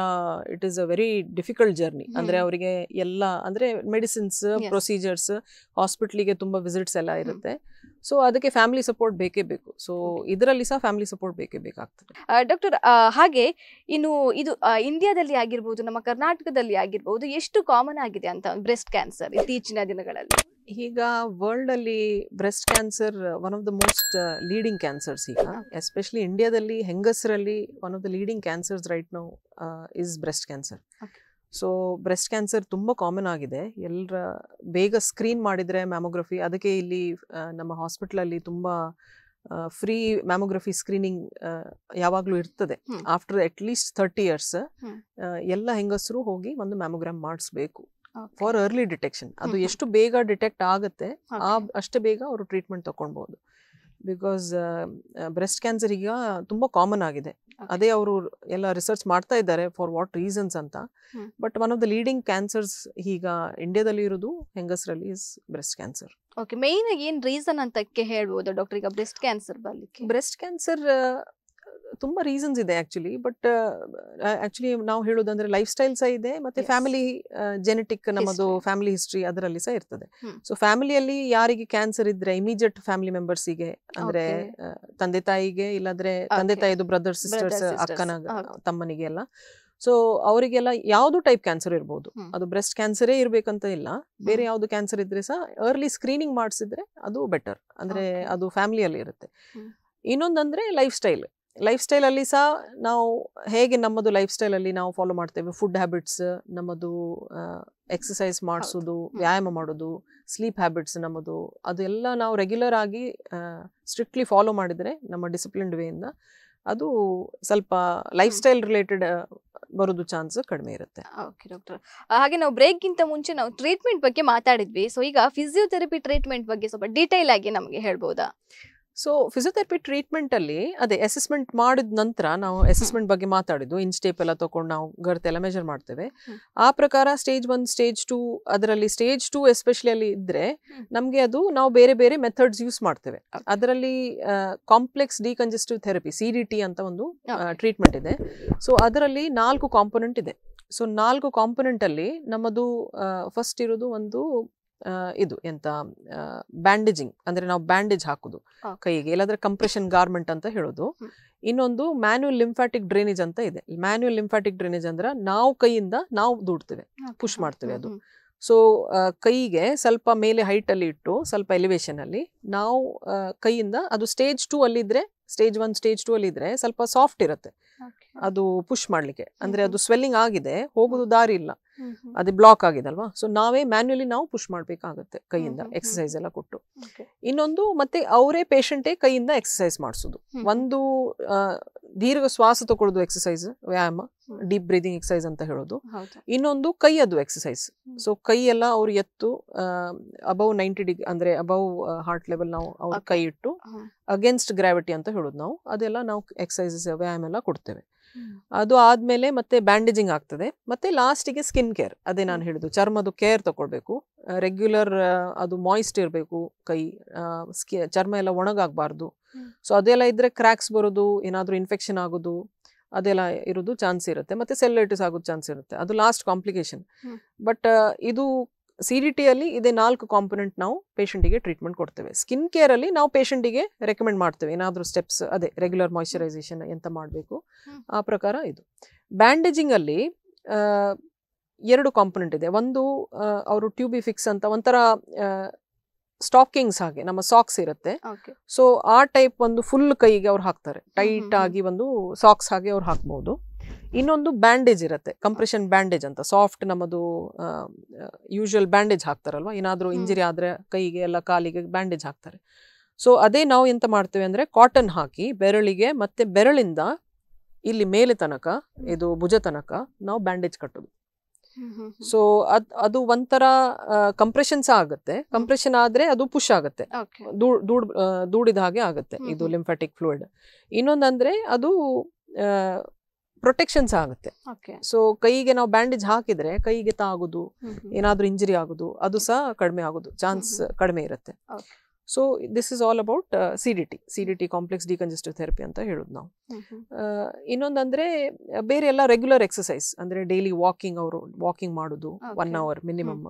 it is a very difficult journey ಅಂದ್ರೆ ಅವರಿಗೆ ಎಲ್ಲ ಅಂದ್ರೆ ಮೆಡಿಸಿನ್ಸ್ ಪ್ರೊಸೀಜರ್ಸ್ ಹಾಸ್ಪಿಟ್ಲಿಗೆ ತುಂಬಾ ವಿಸಿಟ್ಸ್ ಎಲ್ಲ ಇರುತ್ತೆ ಸೊ ಅದಕ್ಕೆ ಫ್ಯಾಮಿಲಿ ಸಪೋರ್ಟ್ ಬೇಕೇ ಬೇಕು ಸೊ ಇದರಲ್ಲಿ ಸಹ ಫ್ಯಾಮಿಲಿ ಸಪೋರ್ಟ್ ಬೇಕೇ ಬೇಕಾಗ್ತದೆ ಡಾಕ್ಟರ್ ಹಾಗೆ ಇನ್ನು ಇದು ಇಂಡಿಯಾದಲ್ಲಿ ಆಗಿರ್ಬೋದು ನಮ್ಮ ಕರ್ನಾಟಕದಲ್ಲಿ ಆಗಿರ್ಬೋದು ಎಷ್ಟು ಕಾಮನ್ ಆಗಿದೆ ಅಂತ ಬ್ರೆಸ್ಟ್ ಕ್ಯಾನ್ಸರ್ ಇತ್ತೀಚಿನ ದಿನಗಳಲ್ಲಿ ಈಗ ವರ್ಲ್ಡ್ ಅಲ್ಲಿ breast cancer one of the most leading cancers ಈಗ ಎಸ್ಪೆಷಲಿ ಇಂಡಿಯಾದಲ್ಲಿ ಹೆಂಗಸರಲ್ಲಿ one of the leading cancers right now is breast cancer so breast cancer ತುಂಬ ಕಾಮನ್ ಆಗಿದೆ ಎಲ್ಲರ ಬೇಗ ಸ್ಕ್ರೀನ್ ಮಾಡಿದರೆ ಮ್ಯಾಮೋಗ್ರಫಿ ಅದಕ್ಕೆ ಇಲ್ಲಿ ನಮ್ಮ ಹಾಸ್ಪಿಟ್ಲಲ್ಲಿ ತುಂಬ ಫ್ರೀ ಮ್ಯಾಮೋಗ್ರಫಿ ಸ್ಕ್ರೀನಿಂಗ್ ಯಾವಾಗಲೂ ಇರ್ತದೆ after at least thirty years ಎಲ್ಲ ಹೆಂಗಸರು ಹೋಗಿ ಒಂದು ಮ್ಯಾಮೋಗ್ರಾಮ್ ಮಾಡಿಸ್ಬೇಕು ಫಾರ್ ಅರ್ಲಿ ಡಿಟೆಕ್ಷನ್ ಅದು ಎಷ್ಟು ಬೇಗ ಡಿಟೆಕ್ಟ್ ಆಗುತ್ತೆ ಆ ಅಷ್ಟು ಬೇಗ ಅವರು ಟ್ರೀಟ್ಮೆಂಟ್ ತಗೊಳ್ಬಹುದು ಬಿಕಾಸ್ ಬ್ರೆಸ್ಟ್ ಕ್ಯಾನ್ಸರ್ ಈಗ ತುಂಬ ಕಾಮನ್ ಆಗಿದೆ ಅದೇ ಅವರು ಎಲ್ಲ ರಿಸರ್ಚ್ ಮಾಡ್ತಾ ಇದ್ದಾರೆ ಫಾರ್ ವಾಟ್ ರೀಸನ್ಸ್ ಅಂತ but one of the leading cancers ಈಗ ಇಂಡಿಯಾದಲ್ಲಿ ಇರೋದು ಹೆಂಗಸರಲ್ಲಿ is breast cancer okay main ಆಗಿ ಏನು ರೀಸನ್ ಅಂತಕ್ಕೆ ಹೇಳ್ಬೋದು ಡಾಕ್ಟರ್ ಈಗ ಬ್ರೆಸ್ಟ್ ಕ್ಯಾನ್ಸರ್ ಬರ್ಲಿಕ್ಕೆ ಬ್ರೆಸ್ಟ್ ಕ್ಯಾನ್ಸರ್ ತುಂಬ ರೀಸನ್ಸ್ ಇದೆ ಆ್ಯಕ್ಚುಲಿ ಬಟ್ ಆ್ಯಕ್ಚುಲಿ ನಾವು ಹೇಳೋದಂದ್ರೆ ಲೈಫ್ ಸ್ಟೈಲ್ ಸಹ ಇದೆ ಮತ್ತು ಫ್ಯಾಮಿಲಿ ಜೆನೆಟಿಕ್ ನಮ್ಮದು ಫ್ಯಾಮಿಲಿ ಹಿಸ್ಟ್ರಿ ಅದರಲ್ಲಿ ಸಹ ಇರ್ತದೆ ಸೊ ಫ್ಯಾಮಿಲಿಯಲ್ಲಿ ಯಾರಿಗೆ ಕ್ಯಾನ್ಸರ್ ಇದ್ರೆ ಇಮಿಜಿಯೇಟ್ ಫ್ಯಾಮಿಲಿ ಮೆಂಬರ್ಸಿಗೆ ಅಂದರೆ ತಂದೆ ತಾಯಿಗೆ ಇಲ್ಲಾಂದ್ರೆ ತಂದೆ ತಾಯಿದು ಬ್ರದರ್ ಸಿಸ್ಟರ್ಸ್ ಅಕ್ಕನ ತಮ್ಮನಿಗೆ ಎಲ್ಲ ಸೊ ಅವರಿಗೆಲ್ಲ ಯಾವುದು ಟೈಪ್ ಕ್ಯಾನ್ಸರ್ ಇರ್ಬೋದು ಅದು ಬ್ರೆಸ್ಟ್ ಕ್ಯಾನ್ಸರೇ ಇರಬೇಕಂತ ಇಲ್ಲ ಬೇರೆ ಯಾವುದು ಕ್ಯಾನ್ಸರ್ ಇದ್ರೆ ಸಹ ಅರ್ಲಿ ಸ್ಕ್ರೀನಿಂಗ್ ಮಾಡಿಸಿದ್ರೆ ಅದು ಬೆಟರ್ ಅಂದ್ರೆ ಅದು ಫ್ಯಾಮಿಲಿಯಲ್ಲಿ ಇರುತ್ತೆ ಇನ್ನೊಂದಂದ್ರೆ ಲೈಫ್ ಸ್ಟೈಲ್ ಲೈಫ್ ಅಲ್ಲಿ ಸಹ ನಾವು ಹೇಗೆ ನಮ್ಮದು ಲೈಫ್ ಅಲ್ಲಿ ನಾವು ಫಾಲೋ ಮಾಡ್ತೇವೆ ಫುಡ್ ಹ್ಯಾಬಿಟ್ಸ್ ನಮ್ಮದು ಎಕ್ಸಸೈಸ್ ಮಾಡಿಸೋದು ವ್ಯಾಯಾಮ ಮಾಡೋದು ಸ್ಲೀಪ್ ಹ್ಯಾಬಿಟ್ಸ್ ನಮ್ಮದು ಅದೆಲ್ಲ ನಾವು ರೆಗ್ಯುಲರ್ ಆಗಿ ಸ್ಟ್ರಿಕ್ಟ್ಲಿ ಫಾಲೋ ಮಾಡಿದರೆ ನಮ್ಮ ಡಿಸಿಪ್ಲಿನ್ಡ್ ವೇಯಿಂದ ಅದು ಸ್ವಲ್ಪ ಲೈಫ್ ಸ್ಟೈಲ್ ರಿಲೇಟೆಡ್ ಬರೋದು ಚಾನ್ಸ್ ಕಡಿಮೆ ಇರುತ್ತೆ ಓಕೆ ಡಾಕ್ಟರ್ ಹಾಗೆ ನಾವು ಬ್ರೇಕ್ಗಿಂತ ಮುಂಚೆ ನಾವು ಟ್ರೀಟ್ಮೆಂಟ್ ಬಗ್ಗೆ ಮಾತಾಡಿದ್ವಿ ಸೊ ಈಗ ಫಿಸಿಯೋಥೆರಪಿ ಟ್ರೀಟ್ಮೆಂಟ್ ಬಗ್ಗೆ ಸ್ವಲ್ಪ ಡೀಟೇಲ್ ಆಗಿ ನಮಗೆ ಹೇಳ್ಬೋದಾ ಸೊ ಫಿಸಿಯೋಥೆರಪಿ ಟ್ರೀಟ್ಮೆಂಟ್ ಅಲ್ಲಿ ಅದೇ ಅಸೆಸ್ಮೆಂಟ್ ಮಾಡಿದ ನಂತರ ನಾವು ಅಸೆಸ್ಮೆಂಟ್ ಬಗ್ಗೆ ಮಾತಾಡಿದ್ದು ಇನ್ ಸ್ಟೇಪ್ ಎಲ್ಲ ತಗೊಂಡು ನಾವು ಗರ್ತ್ ಎಲ್ಲ ಮೆಜರ್ ಮಾಡ್ತೇವೆ ಆ ಪ್ರಕಾರ ಸ್ಟೇಜ್ ಒನ್ ಸ್ಟೇಜ್ ಟೂ ಅದರಲ್ಲಿ ಸ್ಟೇಜ್ ಟೂ ಎಸ್ಪೆಷಲಿ ಅಲ್ಲಿ ಇದ್ರೆ ನಮಗೆ ಅದು ನಾವು ಬೇರೆ ಬೇರೆ ಮೆಥಡ್ಸ್ ಯೂಸ್ ಮಾಡ್ತೇವೆ ಅದರಲ್ಲಿ complex decongestive therapy C D T ಅಂತ ಒಂದು ಟ್ರೀಟ್ಮೆಂಟ್ ಇದೆ ಸೊ ಅದರಲ್ಲಿ ನಾಲ್ಕು ಕಾಂಪೊನೆಂಟ್ ಇದೆ ಸೊ ನಾಲ್ಕು ಕಾಂಪೊನೆಂಟಲ್ಲಿ ಅಲ್ಲಿ ನಮ್ಮದು ಫಸ್ಟ್ ಇರೋದು ಒಂದು ಇದು ಎಂತ ಬ್ಯಾಂಡೇಜಿಂಗ್ ಅಂದ್ರೆ ನಾವು ಬ್ಯಾಂಡೇಜ್ ಹಾಕುದು ಕೈಗೆ ಇಲ್ಲಾಂದ್ರೆ ಕಂಪ್ರೆಷನ್ ಗಾರ್ಮೆಂಟ್ ಅಂತ ಹೇಳೋದು ಇನ್ನೊಂದು ಮ್ಯಾನ್ಯಲ್ ಲಿಂಫಾಟಿಕ್ ಡ್ರೈನೇಜ್ ಅಂತ ಇದೆ ಮ್ಯಾನ್ಯುಯಲ್ ಲಿಂಫ್ಯಾಟಿಕ್ ಡ್ರೈನೇಜ್ ಅಂದ್ರೆ ನಾವು ಕೈಯಿಂದ ನಾವು ದೂಡ್ತೇವೆ ಪುಷ್ ಮಾಡ್ತೇವೆ ಅದು ಸೊ ಕೈಗೆ ಸ್ವಲ್ಪ ಮೇಲೆ ಹೈಟ್ ಅಲ್ಲಿ ಇಟ್ಟು ಸ್ವಲ್ಪ ಎಲಿವೇಶನ್ ಅಲ್ಲಿ ನಾವು ಕೈಯಿಂದ ಅದು ಸ್ಟೇಜ್ ಟೂ ಇದ್ರೆ ಸ್ಟೇಜ್ ಒನ್ ಸ್ಟೇಜ್ ಟೂ ಅಲ್ಲಿ ಇದ್ರೆ ಸ್ವಲ್ಪ ಸಾಫ್ಟ್ ಇರುತ್ತೆ ಅದು ಪುಷ್ ಮಾಡ್ಲಿಕ್ಕೆ ಅಂದ್ರೆ ಅದು ಸ್ವೆಲ್ಲಿಂಗ್ ಆಗಿದೆ ಹೋಗುದು ದಾರಿ ಇಲ್ಲ ಅದೇ ಬ್ಲಾಕ್ ಆಗಿದೆ ಅಲ್ವಾ ಸೊ ನಾವೇ ಮ್ಯಾನ್ಯಲಿ ನಾವು ಪುಷ್ ಮಾಡಬೇಕಾಗುತ್ತೆ ಕೈಯಿಂದ ಎಕ್ಸಸೈಸ್ ಎಲ್ಲ ಕೊಟ್ಟು ಇನ್ನೊಂದು ಮತ್ತೆ ಅವರೇ ಪೇಷಂಟೇ ಕೈಯಿಂದ ಎಕ್ಸಸೈಸ್ ಮಾಡಿಸೋದು ಒಂದು ದೀರ್ಘ ಶ್ವಾಸ ತಗೊಳ್ಳೋದು ಎಕ್ಸಸೈಸ್ ವ್ಯಾಯಾಮ ಡೀಪ್ ಬ್ರೀದಿಂಗ್ ಎಕ್ಸಸೈಸ್ ಅಂತ ಹೇಳೋದು ಇನ್ನೊಂದು ಕೈ ಅದು ಎಕ್ಸಸೈಸ್ ಸೊ ಕೈ ಎಲ್ಲ ಅವ್ರು ಎತ್ತು ಅಬೌವ್ ನೈಂಟಿ ಡಿಗ್ರಿ ಅಂದ್ರೆ ಅಬೌವ್ ಹಾರ್ಟ್ ಲೆವೆಲ್ ನಾವು ಅವ್ರ ಕೈ ಇಟ್ಟು ಅಗೇನ್ಸ್ಟ್ ಗ್ರಾವಿಟಿ ಅಂತ ಹೇಳೋದು ನಾವು ಅದೆಲ್ಲ ನಾವು ಎಕ್ಸಸೈಸಸ್ ವ್ಯಾಯಾಮ ಎಲ್ಲ ಕೊಡ್ತೇವೆ ಅದು ಆದಮೇಲೆ ಮತ್ತೆ ಬ್ಯಾಂಡೇಜಿಂಗ್ ಆಗ್ತದೆ ಮತ್ತೆ ಲಾಸ್ಟಿಗೆ ಸ್ಕಿನ್ ಕೇರ್ ಅದೇ ನಾನು ಹೇಳಿದ್ದು ಚರ್ಮದ ಕೇರ್ ತಗೊಳ್ಬೇಕು ರೆಗ್ಯುಲರ್ ಅದು ಮಾಯಿಸ್ಟ್ ಇರಬೇಕು ಕೈ ಚರ್ಮ ಎಲ್ಲ ಒಣಗಾಗಬಾರ್ದು ಸೊ ಅದೆಲ್ಲ ಇದ್ರೆ ಕ್ರ್ಯಾಕ್ಸ್ ಬರೋದು ಏನಾದರೂ ಇನ್ಫೆಕ್ಷನ್ ಆಗೋದು ಅದೆಲ್ಲ ಇರೋದು ಚಾನ್ಸ್ ಇರುತ್ತೆ ಮತ್ತೆ ಸೆಲ್ಲೈಟಿಸ್ ಆಗೋದು ಚಾನ್ಸ್ ಇರುತ್ತೆ ಅದು ಲಾಸ್ಟ್ ಕಾಂಪ್ಲಿಕೇಶನ್ ಬಟ್ ಇದು ಸಿ ಡಿ ಟಿಯಲ್ಲಿ ಇದೇ ನಾಲ್ಕು ಕಾಂಪೊನೆಂಟ್ ನಾವು ಪೇಷಂಟಿಗೆ ಟ್ರೀಟ್ಮೆಂಟ್ ಕೊಡ್ತೇವೆ ಸ್ಕಿನ್ ಕೇರ್ ಅಲ್ಲಿ ನಾವು ಪೇಷಂಟಿಗೆ ರೆಕಮೆಂಡ್ ಮಾಡ್ತೇವೆ ಏನಾದರೂ ಸ್ಟೆಪ್ಸ್ ಅದೇ ರೆಗ್ಯುಲರ್ ಮಾಯಿಶ್ಚರೈಸೇಷನ್ ಎಂತ ಮಾಡಬೇಕು ಆ ಪ್ರಕಾರ ಇದು ಬ್ಯಾಂಡೇಜಿಂಗ್ ಅಲ್ಲಿ ಎರಡು ಕಾಂಪೊನೆಂಟ್ ಇದೆ ಒಂದು ಅವರು ಟ್ಯೂಬಿ ಫಿಕ್ಸ್ e ಅಂತ ಒಂಥರ ಸ್ಟಾಕಿಂಗ್ಸ್ ಹಾಗೆ ನಮ್ಮ ಸಾಕ್ಸ್ ಇರುತ್ತೆ ಸೊ ಆ ಟೈಪ್ ಒಂದು ಫುಲ್ ಕೈಗೆ ಅವ್ರು ಹಾಕ್ತಾರೆ ಟೈಟ್ ಆಗಿ ಒಂದು ಸಾಕ್ಸ್ ಹಾಗೆ ಅವ್ರು ಹಾಕ್ಬಹುದು ಇನ್ನೊಂದು ಬ್ಯಾಂಡೇಜ್ ಇರುತ್ತೆ ಕಂಪ್ರೆಷನ್ ಬ್ಯಾಂಡೇಜ್ ಅಂತ ಸಾಫ್ಟ್ ನಮ್ಮದು ಯೂಶುವಲ್ ಬ್ಯಾಂಡೇಜ್ ಹಾಕ್ತಾರಲ್ವ ಏನಾದರೂ ಇಂಜರಿ ಆದರೆ ಕೈಗೆ ಎಲ್ಲ ಕಾಲಿಗೆ ಬ್ಯಾಂಡೇಜ್ ಹಾಕ್ತಾರೆ ಸೊ ಅದೇ ನಾವು ಎಂತ ಮಾಡ್ತೇವೆ ಅಂದರೆ ಕಾಟನ್ ಹಾಕಿ ಬೆರಳಿಗೆ ಮತ್ತೆ ಬೆರಳಿಂದ ಇಲ್ಲಿ ಮೇಲೆ ತನಕ ಇದು ಭುಜ ತನಕ ನಾವು ಬ್ಯಾಂಡೇಜ್ ಕಟ್ಟೋದು ಸೊ ಅದ್ ಅದು ಒಂಥರ ಕಂಪ್ರೆಷನ್ ಸಹ ಆಗುತ್ತೆ ಕಂಪ್ರೆಷನ್ ಆದ್ರೆ ಅದು ಪುಷ್ ಆಗುತ್ತೆ ದೂಡಿದ ಹಾಗೆ ಆಗುತ್ತೆ ಇದು ಲಿಂಫಾಟಿಕ್ ಫ್ಲೂಯಿಡ್ ಇನ್ನೊಂದಂದ್ರೆ ಅದು ಪ್ರೊಟೆಕ್ಷನ್ ಸಹ ಆಗುತ್ತೆ ಸೊ ಕೈಗೆ ನಾವು ಬ್ಯಾಂಡೇಜ್ ಹಾಕಿದ್ರೆ ಕೈಗೆ ತಾಗೋದು ಏನಾದ್ರೂ ಇಂಜರಿ ಆಗುದು ಅದು ಸಹ ಕಡಿಮೆ ಆಗೋದು ಚಾನ್ಸ್ ಕಡಿಮೆ ಇರುತ್ತೆ so this is all about C D T C D complex decongestive therapy ಅಂತ ಹೇಳುದು ನಾವು ಇನ್ನೊಂದಂದ್ರೆ ಬೇರೆ ಎಲ್ಲ ರೆಗ್ಯುಲರ್ ಎಕ್ಸಸೈಸ್ ಅಂದ್ರೆ ಡೈಲಿ ವಾಕಿಂಗ್ ಅವರು ವಾಕಿಂಗ್ ಮಾಡೋದು ಒನ್ ಅವರ್ ಮಿನಿಮಮ್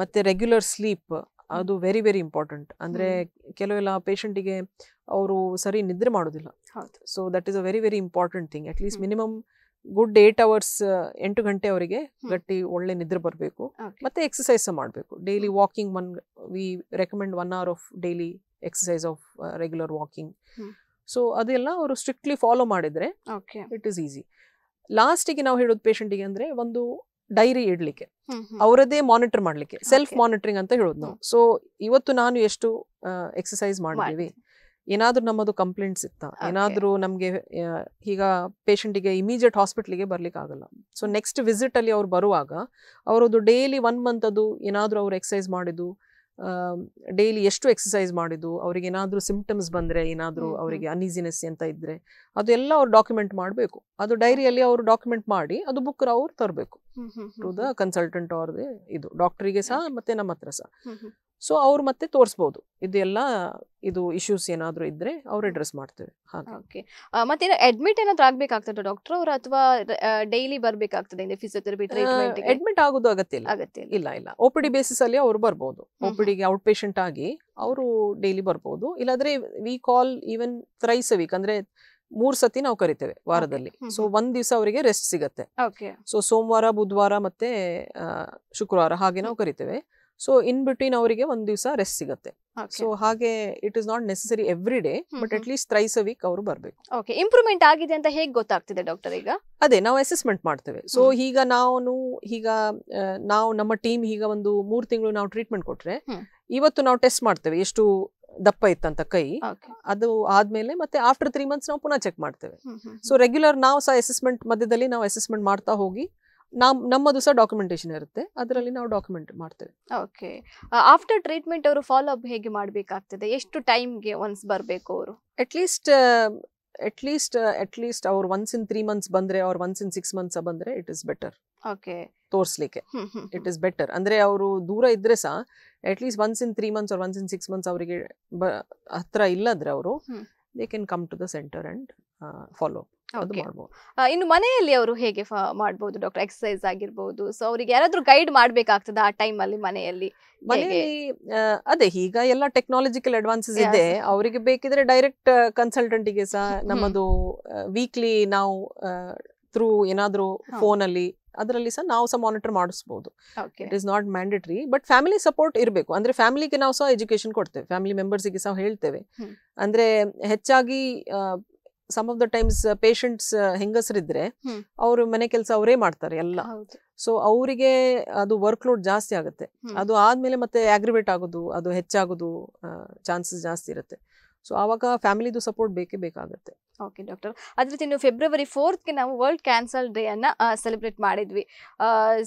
ಮತ್ತೆ ರೆಗ್ಯುಲರ್ ಸ್ಲೀಪ್ ಅದು ವೆರಿ ವೆರಿ ಇಂಪಾರ್ಟೆಂಟ್ ಅಂದರೆ ಕೆಲವೆಲ್ಲ ಪೇಷಂಟಿಗೆ ಅವರು ಸರಿ ನಿದ್ರೆ ಮಾಡೋದಿಲ್ಲ so that is a very very important thing at least minimum good eight hours ಎಂಟು ಗಂಟೆ ಅವರಿಗೆ ಗಟ್ಟಿ ಒಳ್ಳೆ ನಿದ್ರೆ ಬರಬೇಕು ಮತ್ತೆ ಎಕ್ಸಸೈಸ್ ಮಾಡಬೇಕು daily walking one we recommend one hour of daily exercise of regular walking so ಅದೆಲ್ಲ ಅವರು ಸ್ಟ್ರಿಕ್ಟ್ಲಿ ಫಾಲೋ ಮಾಡಿದರೆ ಇಟ್ ಈಸ್ ಈಸಿ ಲಾಸ್ಟಿಗೆ ನಾವು ಹೇಳೋದು ಪೇಷಂಟಿಗೆ ಅಂದರೆ ಒಂದು ಡೈರಿ ಇಡ್ಲಿಕ್ಕೆ ಅವರದೇ ಮಾನಿಟರ್ ಮಾಡ್ಲಿಕ್ಕೆ ಸೆಲ್ಫ್ ಮಾನಿಟರಿಂಗ್ ಅಂತ ಹೇಳೋದು ನಾವು ಸೊ ಇವತ್ತು ನಾನು ಎಷ್ಟು ಎಕ್ಸಸೈಸ್ ಮಾಡಿದೀವಿ ಏನಾದ್ರೂ ನಮ್ಮದು ಕಂಪ್ಲೇಂಟ್ಸ್ ಇತ್ತ ಏನಾದ್ರೂ ನಮಗೆ ಈಗ ಪೇಷಂಟಿಗೆ ಇಮಿಡಿಯೇಟ್ ಹಾಸ್ಪಿಟ್ಲಿಗೆ ಬರ್ಲಿಕ್ಕೆ ಆಗಲ್ಲ ಸೊ ನೆಕ್ಸ್ಟ್ ವಿಸಿಟ್ ಅಲ್ಲಿ ಅವ್ರು ಬರುವಾಗ ಅವರದು ಡೈಲಿ ಒನ್ ಮಂತ್ ಅದು ಏನಾದ್ರೂ ಅವ್ರು ಎಕ್ಸಸೈಸ್ ಮಾಡಿದ್ದು ಡೈಲಿ ಎಷ್ಟು ಎಕ್ಸಸೈಸ್ ಮಾಡಿದ್ದು ಅವ್ರಿಗೆ ಏನಾದರೂ ಸಿಂಪ್ಟಮ್ಸ್ ಬಂದರೆ ಏನಾದರೂ ಅವರಿಗೆ ಅನ್ಈಸಿನೆಸ್ ಅಂತ ಇದ್ದರೆ ಅದೆಲ್ಲ ಅವ್ರು ಡಾಕ್ಯುಮೆಂಟ್ ಮಾಡಬೇಕು ಅದು ಡೈರಿಯಲ್ಲಿ ಅವರು ಡಾಕ್ಯುಮೆಂಟ್ ಮಾಡಿ ಅದು ಬುಕ್ ಅವ್ರು ತರಬೇಕು ಟು ದ ಕನ್ಸಲ್ಟೆಂಟ್ ಅವ್ರದ್ದು ಇದು ಡಾಕ್ಟ್ರಿಗೆ ಸಹ ಮತ್ತು ನಮ್ಮ ಹತ್ರ ಸಹ ಸೊ ಅವ್ರು ಮತ್ತೆ ತೋರಿಸ್ಬೋದು ಇದೆಲ್ಲ ಇದು ಇಶ್ಯೂಸ್ ಏನಾದರೂ ಇದ್ರೆ ಅವ್ರು ಅಡ್ರೆಸ್ ಮಾಡ್ತೇವೆ ಹಾಗೆ ಓಕೆ ಮತ್ತೆ ಅಡ್ಮಿಟ್ ಏನಾದರೂ ಆಗಬೇಕಾಗ್ತದೆ ಡಾಕ್ಟರ್ ಅವರು ಅಥವಾ ಡೈಲಿ ಬರಬೇಕಾಗ್ತದೆ ಇಂದ ಫಿಸಿಯೋಥೆರಪಿ ಟ್ರೀಟ್ಮೆಂಟ್ ಅಡ್ಮಿಟ್ ಆಗೋದು ಅಗತ್ಯ ಇಲ್ಲ ಅಗತ್ಯ ಇಲ್ಲ ಇಲ್ಲ ಓ ಪಿ ಡಿ ಅಲ್ಲಿ ಅವರು ಬರ್ಬೋದು ಓ ಪಿ ಡಿಗೆ ಔಟ್ ಪೇಷಂಟ್ ಆಗಿ ಅವರು ಡೈಲಿ ಬರ್ಬೋದು ಇಲ್ಲಾದ್ರೆ we call even thrice week ಅಂದ್ರೆ ಮೂರು ಸತಿ ನಾವು ಕರಿತೇವೆ ವಾರದಲ್ಲಿ ಸೊ ಒಂದ್ ದಿವಸ ಅವರಿಗೆ ರೆಸ್ಟ್ ಸಿಗತ್ತೆ ಸೊ ಸೋಮವಾರ ಬುಧವಾರ ಮತ್ತೆ ಶುಕ್ರವಾರ ಹಾಗೆ ನಾವು ಕರಿತೇವೆ ಸೊ ಇನ್ ಬಿಟ್ವೀನ್ ಅವರಿಗೆ ಒಂದ್ ದಿವಸ ರೆಸ್ಟ್ ಸಿಗುತ್ತೆ ಸೊ ಹಾಗೆ it is not necessary every day but at least thrice a week ಅವರು ಬರಬೇಕು ಓಕೆ ಇಂಪ್ರೂವ್ಮೆಂಟ್ ಆಗಿದೆ ಅಂತ ಹೇಗೆ ಗೊತ್ತಾಗ್ತಿದೆ ಡಾಕ್ಟರ್ ಈಗ ಅದೇ ನಾವು ಅಸೆಸ್ಮೆಂಟ್ ಮಾಡ್ತೇವೆ ಸೊ ಈಗ ನಾನು ಈಗ ನಾವು ನಮ್ಮ ಟೀಮ್ ಈಗ ಒಂದು ಮೂರು ತಿಂಗಳು ನಾವು ಟ್ರೀಟ್ಮೆಂಟ್ ಕೊಟ್ರೆ ಇವತ್ತು ನಾವು ಟೆಸ್ಟ್ ಮಾಡ್ತೇವೆ ಎಷ್ಟು ದಪ್ಪ ಇತ್ತಂತ ಕೈ ಅದು ಆದ್ಮೇಲೆ ಮತ್ತೆ ಆಫ್ಟರ್ ತ್ರೀ ಮಂತ್ಸ್ ನಾವು ಪುನಃ ಚೆಕ್ ಮಾಡ್ತೇವೆ ಸೊ ರೆಗ್ಯುಲರ್ ನಾವು ಸಹ ಅಸೆಸ್ಮೆಂಟ್ ಮಧ್ಯದಲ್ಲಿ ನಾವು ಅಸೆಸ್ಮೆಂಟ್ ಮಾಡ್ತಾ ಹೋಗಿ ನಮ್ ನಮ್ಮದು ಸಹ ಡಾಕ್ಯುಮೆಂಟೇಶನ್ ಇರುತ್ತೆ ಅದರಲ್ಲಿ ನಾವು ಡಾಕ್ಯುಮೆಂಟ್ ಮಾಡ್ತೇವೆ ಓಕೆ ಆಫ್ಟರ್ ಟ್ರೀಟ್ಮೆಂಟ್ ಅವರು ಫಾಲೋ ಅಪ್ ಹೇಗೆ ಮಾಡಬೇಕಾಗ್ತದೆ ಎಷ್ಟು ಟೈಮ್ಗೆ ಒನ್ಸ್ ಬರಬೇಕು ಅವರು ಅಟ್ಲೀಸ್ಟ್ ಅಟ್ಲೀಸ್ಟ್ ಅಟ್ಲೀಸ್ಟ್ ಅವ್ರು ಒನ್ಸ್ ಇನ್ ತ್ರೀ ಮಂತ್ಸ್ ಬಂದರೆ ಅವ್ರು ಒನ್ಸ್ ಇನ್ ಸಿಕ್ಸ್ ಮಂತ್ಸ್ ಬಂದರೆ ಇಟ್ ಇಸ್ ಬೆಟರ್ ಓಕೆ ತೋರಿಸ್ಲಿಕ್ಕೆ ಇಟ್ ಇಸ್ ಬೆಟರ್ ಅಂದರೆ ಅವರು ದೂರ ಇದ್ದರೆ ಸಹ at least once in three months ಅವ್ರು ಒನ್ಸ್ ಇನ್ ಸಿಕ್ಸ್ ಮಂತ್ಸ್ ಅವರಿಗೆ ಹತ್ರ ಇಲ್ಲದ್ರೆ ಅವರು they can come to the centre and follow ಇನ್ನು ಮನೆಯಲ್ಲಿ ಅವರು ಹೇಗೆ ಮಾಡಬಹುದು ಡಾಕ್ಟರ್ ಎಕ್ಸಸೈಸ್ ಆಗಿರ್ಬೋದು ಸೊ ಅವರಿಗೆ ಯಾರಾದ್ರೂ ಗೈಡ್ ಮಾಡ್ಬೇಕಾಗ್ತದೆ ಆ ಟೈಮ್ ಅಲ್ಲಿ ಮನೆಯಲ್ಲಿ ಮನೆಯಲ್ಲಿ ಅದೇ ಈಗ ಎಲ್ಲ ಟೆಕ್ನಾಲಜಿಕಲ್ ಅಡ್ವಾನ್ಸಸ್ ಇದೆ ಅವರಿಗೆ ಬೇಕಿದ್ರೆ ಡೈರೆಕ್ಟ್ ಕನ್ಸಲ್ಟೆಂಟ್ ಗೆ ಸಹ ನಮ್ಮದು ವೀಕ್ಲಿ ನಾವು ಥ್ರೂ ಏನಾದ್ರೂ ಫೋನ್ ಅಲ್ಲಿ ಅದರಲ್ಲಿ ಸಹ ನಾವು ಸಹ ಮಾನಿಟರ್ ಮಾಡಿಸ್ಬೋದು it is not mandatory but family support ಇರಬೇಕು ಅಂದ್ರೆ ಫ್ಯಾಮಿಲಿಗೆ ನಾವು ಸಹ ಎಜುಕೇಶನ್ ಕೊಡ್ತೇವೆ ಫ್ಯಾಮಿಲಿ ಮೆಂಬರ್ಸಿಗೆ ಸಹ ಹೇಳ್ತೇವೆ ಅಂದ್ರೆ ಹೆಚ್ಚಾಗಿ some of the times patients ಹೆಂಗಸರಿದ್ರೆ ಅವರು ಮನೆ ಕೆಲಸ ಅವರೇ ಮಾಡ್ತಾರೆ ಎಲ್ಲ ಸೊ ಅವರಿಗೆ ಅದು ವರ್ಕ್ ಲೋಡ್ ಜಾಸ್ತಿ ಆಗುತ್ತೆ ಅದು ಆದ್ಮೇಲೆ ಮತ್ತೆ ಆಗ್ರಿವೇಟ್ ಆಗೋದು ಅದು ಹೆಚ್ಚಾಗೋದು ಚಾನ್ಸಸ್ ಜಾಸ್ತಿ ಇರುತ್ತೆ ಸೊ ಆವಾಗ ಫ್ಯಾಮಿಲಿದು ಸಪೋರ್ಟ್ ಬೇಕೇ ಬೇಕಾಗುತ್ತೆ ಓಕೆ ಡಾಕ್ಟರ್ ಅದ್ರ ಫೆಬ್ರವರಿ ಫೋರ್ತ್ಗೆ ನಾವು ವರ್ಲ್ಡ್ ಕ್ಯಾನ್ಸರ್ ಡೇ ಅನ್ನ ಸೆಲೆಬ್ರೇಟ್ ಮಾಡಿದ್ವಿ